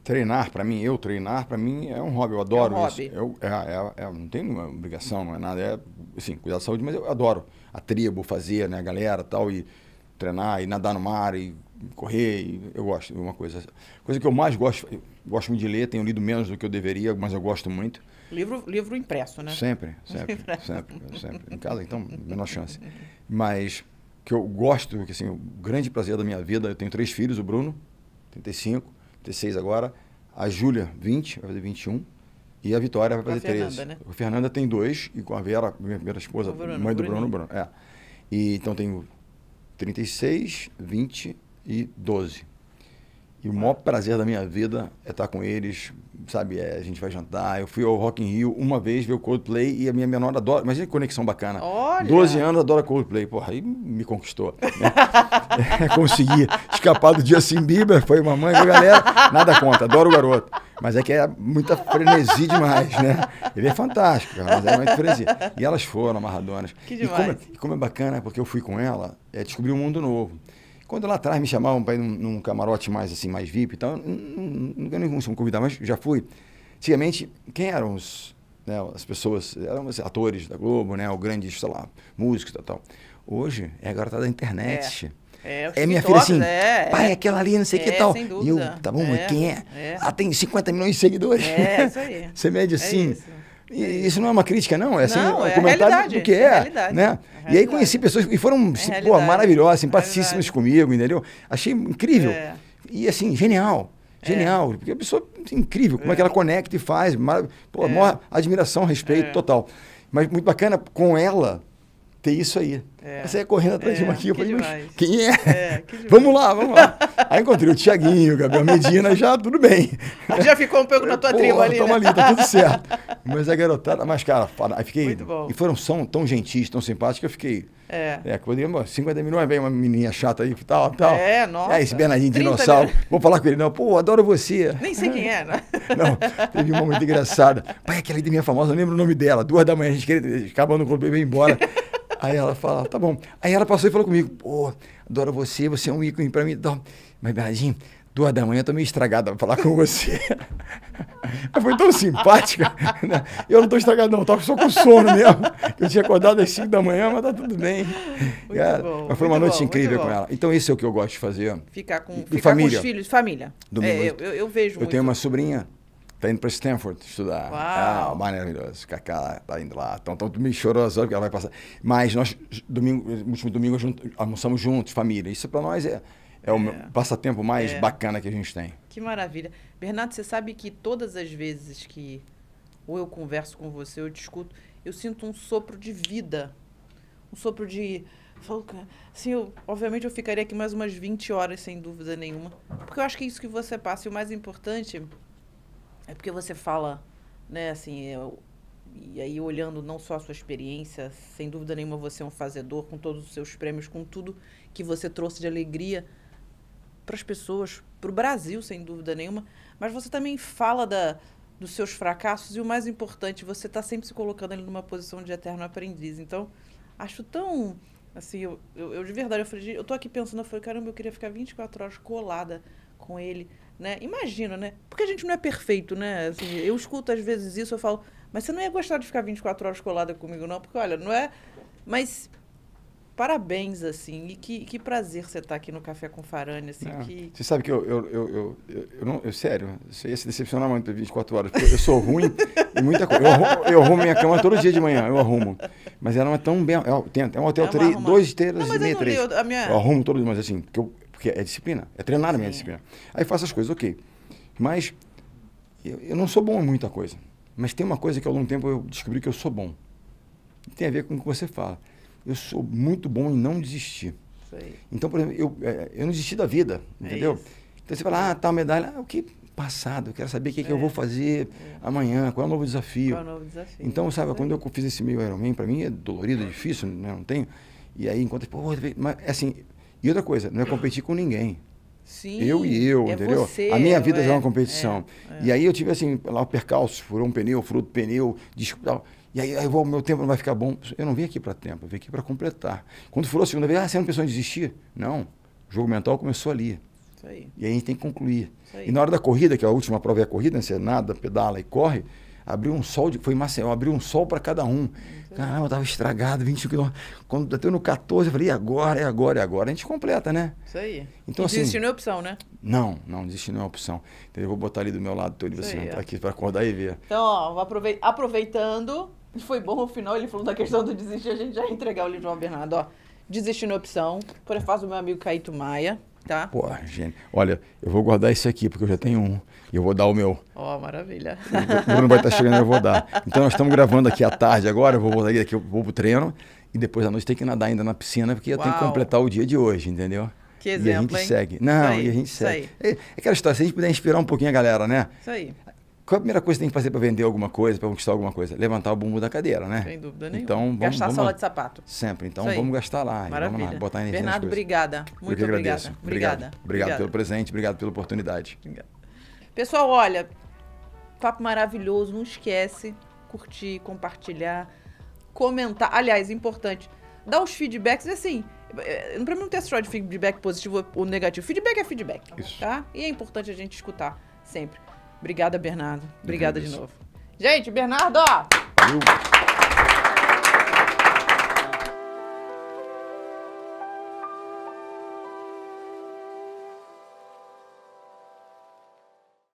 Treinar, para mim, eu treinar, para mim é um hobby, eu adoro é um isso. Hobby. Eu, é, é, é, não tem obrigação, não é nada, é, assim, cuidar da saúde, mas eu adoro a tribo, fazer, né, a galera tal, e treinar, e nadar no mar, e correr, e eu gosto, uma coisa. Coisa que eu mais gosto, eu gosto muito de ler, tenho lido menos do que eu deveria, mas eu gosto muito. Livro, livro impresso, né? Sempre, sempre, sempre, sempre. Em casa, então, menor chance. Mas que eu gosto, que assim, o grande prazer da minha vida, eu tenho três filhos, o Bruno, 35, 16 agora. A Júlia, 20, vai fazer 21. E a Vitória vai fazer 13. Fernanda, né? A Fernanda tem dois, e com a Vera, minha primeira esposa, Bruno, mãe do Bruno, Bruno. É. E, então tenho 36, 20 e 12. E o maior prazer da minha vida é estar com eles, sabe, é, a gente vai jantar. Eu fui ao Rock in Rio uma vez ver o Coldplay e a minha menor adora. Imagina que conexão bacana. Olha. 12 anos, adora Coldplay. Porra, aí me conquistou. Né? é, consegui escapar do dia assim, Bieber, foi mamãe, foi galera. Nada contra, adoro o garoto. Mas é que é muita frenesi demais, né? Ele é fantástico, mas é muita frenesi. E elas foram amarradonas. Que demais. E como, é, como é bacana, porque eu fui com ela, é descobrir um mundo novo. Quando lá atrás me chamavam para ir num, num, camarote mais assim, mais VIP e tal, não, ganhei nenhum me convidar, mas já fui. Antigamente, quem eram os, né, as pessoas? Eram os atores da Globo, né? O grande, sei lá, músicos e tal. Hoje é está na da internet. É. É, é minha filha assim, é, é. pai, é aquela ali, não sei o é, que tal. E eu, tá bom, é, quem é? é? Ah, tem 50 milhões de seguidores. É, isso aí. Você mede é assim. Isso. E isso não é uma crítica, não. É assim, não, é um comentário do que é. é né? É e aí conheci pessoas e foram é assim, pô, maravilhosas, é simpaticíssimas comigo, entendeu? Achei incrível. É. E assim, genial. É. Genial. Porque a pessoa assim, incrível, como é que ela conecta e faz. Pô, maior admiração, respeito total. Mas muito bacana com ela tem isso aí. É. Você ia correndo atrás é, de uma aqui, eu falei, quem é? é vamos lá, vamos lá. Aí encontrei o Tiaguinho, o Gabriel Medina, já tudo bem. Já ficou um pouco na tua tribo ali, Toma né? ali, tá tudo certo. Mas a garotada, mas cara, aí fiquei... Muito bom. E foram são, tão gentis, tão simpáticos, que eu fiquei... É. É, quando eu, 50 milhões, vem uma menininha chata aí, tal, tal. É, nossa. É, esse Bernardinho dinossauro. Mil... Vou falar com ele, não. Pô, adoro você. Nem sei quem é, né? Não, teve uma muito engraçada. Pai, aquela ideia é famosa, eu lembro o nome dela. Duas da manhã, a gente queria, acabando com o bebê embora. Aí ela fala, tá bom. Aí ela passou e falou comigo, pô, adoro você, você é um ícone pra mim. Então, mas, Bernardinho, duas da manhã eu tô meio estragada pra falar com você. Ela foi tão simpática. Né? Eu não tô estragado não, eu tava só com sono mesmo. Eu tinha acordado às cinco da manhã, mas tá tudo bem. Muito ela, bom, mas foi uma noite bom, incrível com ela. Então esse é o que eu gosto de fazer. Ficar com, ficar família. com os filhos, família. Domingo. É, eu, eu, eu vejo Eu muito. tenho uma sobrinha Tá indo para Stanford estudar. Uau. Ah, maravilhoso. Cacá tá indo lá. Então, estão me chorosos porque ela vai passar. Mas nós, domingo, último domingo, junto, almoçamos juntos, família. Isso para nós é, é, é, o passatempo mais é. bacana que a gente tem. Que maravilha. Bernardo, você sabe que todas as vezes que ou eu converso com você, eu discuto, eu sinto um sopro de vida. Um sopro de. Assim, eu, obviamente eu ficaria aqui mais umas 20 horas, sem dúvida nenhuma. Porque eu acho que é isso que você passa. E o mais importante é porque você fala, né, assim, eu, e aí olhando não só a sua experiência, sem dúvida nenhuma você é um fazedor com todos os seus prêmios, com tudo que você trouxe de alegria para as pessoas, para o Brasil, sem dúvida nenhuma, mas você também fala da, dos seus fracassos e o mais importante, você está sempre se colocando ali numa posição de eterno aprendiz. Então, acho tão assim, eu, eu, eu de verdade, eu falei, eu tô aqui pensando, eu falei, caramba, eu queria ficar 24 horas colada com ele né? Imagina, né? Porque a gente não é perfeito, né? Assim, eu escuto às vezes isso, eu falo, mas você não ia gostar de ficar 24 horas colada comigo, não, porque olha, não é. Mas parabéns, assim, e que, que prazer você estar tá aqui no Café com Farane, assim, não, ah, que... Você sabe que eu, eu, eu, eu, eu, eu, não, eu sério, você ia se decepcionar muito 24 horas, eu sou ruim e muita coisa. Eu arrumo, eu arrumo minha cama todo dia de manhã, eu arrumo. Mas ela não é tão bem... Eu, é, tem, é um hotel, é três, dois estrelas e é meia, três. eu, minha... eu arrumo todo dia, mas assim, que eu, porque é disciplina, é treinar a minha disciplina. Aí faço as coisas, ok. Mas eu, eu, não sou bom em muita coisa. Mas tem uma coisa que ao longo do tempo eu descobri que eu sou bom. E tem a ver com o que você fala. Eu sou muito bom em não desistir. Sei. Então, por exemplo, eu, é, eu não desisti da vida, é entendeu? Então você fala, ah, tal tá medalha, ah, o que passado, eu quero saber o que, é. que eu vou é. fazer é. amanhã, qual é o novo desafio. Qual é o novo desafio? Então, sabe, é. quando eu uhum. fiz esse meio Ironman, para mim é dolorido, difícil, né? não tenho. E aí, enquanto, pô, mas assim, e outra coisa, não é competir com ninguém. Sim, eu e eu, é entendeu? Você, a minha é vida é, já é uma competição. É, é, e aí eu tive assim, lá percalço, furou um pneu, furou outro pneu, desculpa. E aí, aí vou, meu tempo não vai ficar bom. Eu não vim aqui para tempo, eu vim aqui para completar. Quando furou a segunda vez, ah, você não pensou em desistir? Não. O jogo mental começou ali. Isso aí. E aí a gente tem que concluir. E na hora da corrida, que é a última prova é a corrida, né? você nada, pedala e corre, Abriu um sol, de, foi em Maceió, abriu um sol para cada um. Caramba, eu tava estragado, 21 quilômetros. Quando bateu no 14, eu falei, e agora, é agora, é agora. A gente completa, né? Isso aí. Então, e assim, desistir não é opção, né? Não, não, desistir não é opção. Então, eu vou botar ali do meu lado todo livro, assim, aí, tá aqui para acordar e ver. Então, ó, aproveitando, foi bom o final, ele falou da questão do desistir, a gente já entregar o livro Bernardo, ó. Desistir não é opção, faz do meu amigo Caíto Maia. Tá. Pô, gente. Olha, eu vou guardar esse aqui, porque eu já tenho um. E eu vou dar o meu. Ó, oh, maravilha. O Bruno vai estar tá chegando, eu vou dar. Então nós estamos gravando aqui à tarde agora, eu vou voltar aqui, eu vou pro treino. E depois à noite tem que nadar ainda na piscina, porque Uau. eu tenho que completar o dia de hoje, entendeu? Que exemplo, e a gente hein? segue. Não, aí, e a gente segue. É, é aquela história, se a gente puder inspirar um pouquinho a galera, né? Isso aí. Qual é a primeira coisa que tem que fazer para vender alguma coisa, para conquistar alguma coisa? Levantar o bumbum da cadeira, né? Sem dúvida nenhuma. Então, vamos, gastar vamos sola lá. de sapato. Sempre. Então vamos gastar lá. Maravilha. Vamos lá, botar energia Bernardo, obrigada. Muito obrigada. Obrigado. obrigada. Obrigado pelo presente, obrigado pela oportunidade. Obrigado. Pessoal, olha, papo maravilhoso. Não esquece curtir, compartilhar, comentar. Aliás, importante, dar os feedbacks e assim. Eh, para mim não tem essa de feedback positivo ou negativo. Feedback é feedback. Isso. Tá? E é importante a gente escutar sempre. Obrigada, Bernardo. Obrigada de novo. Gente, Bernardo! Valeu!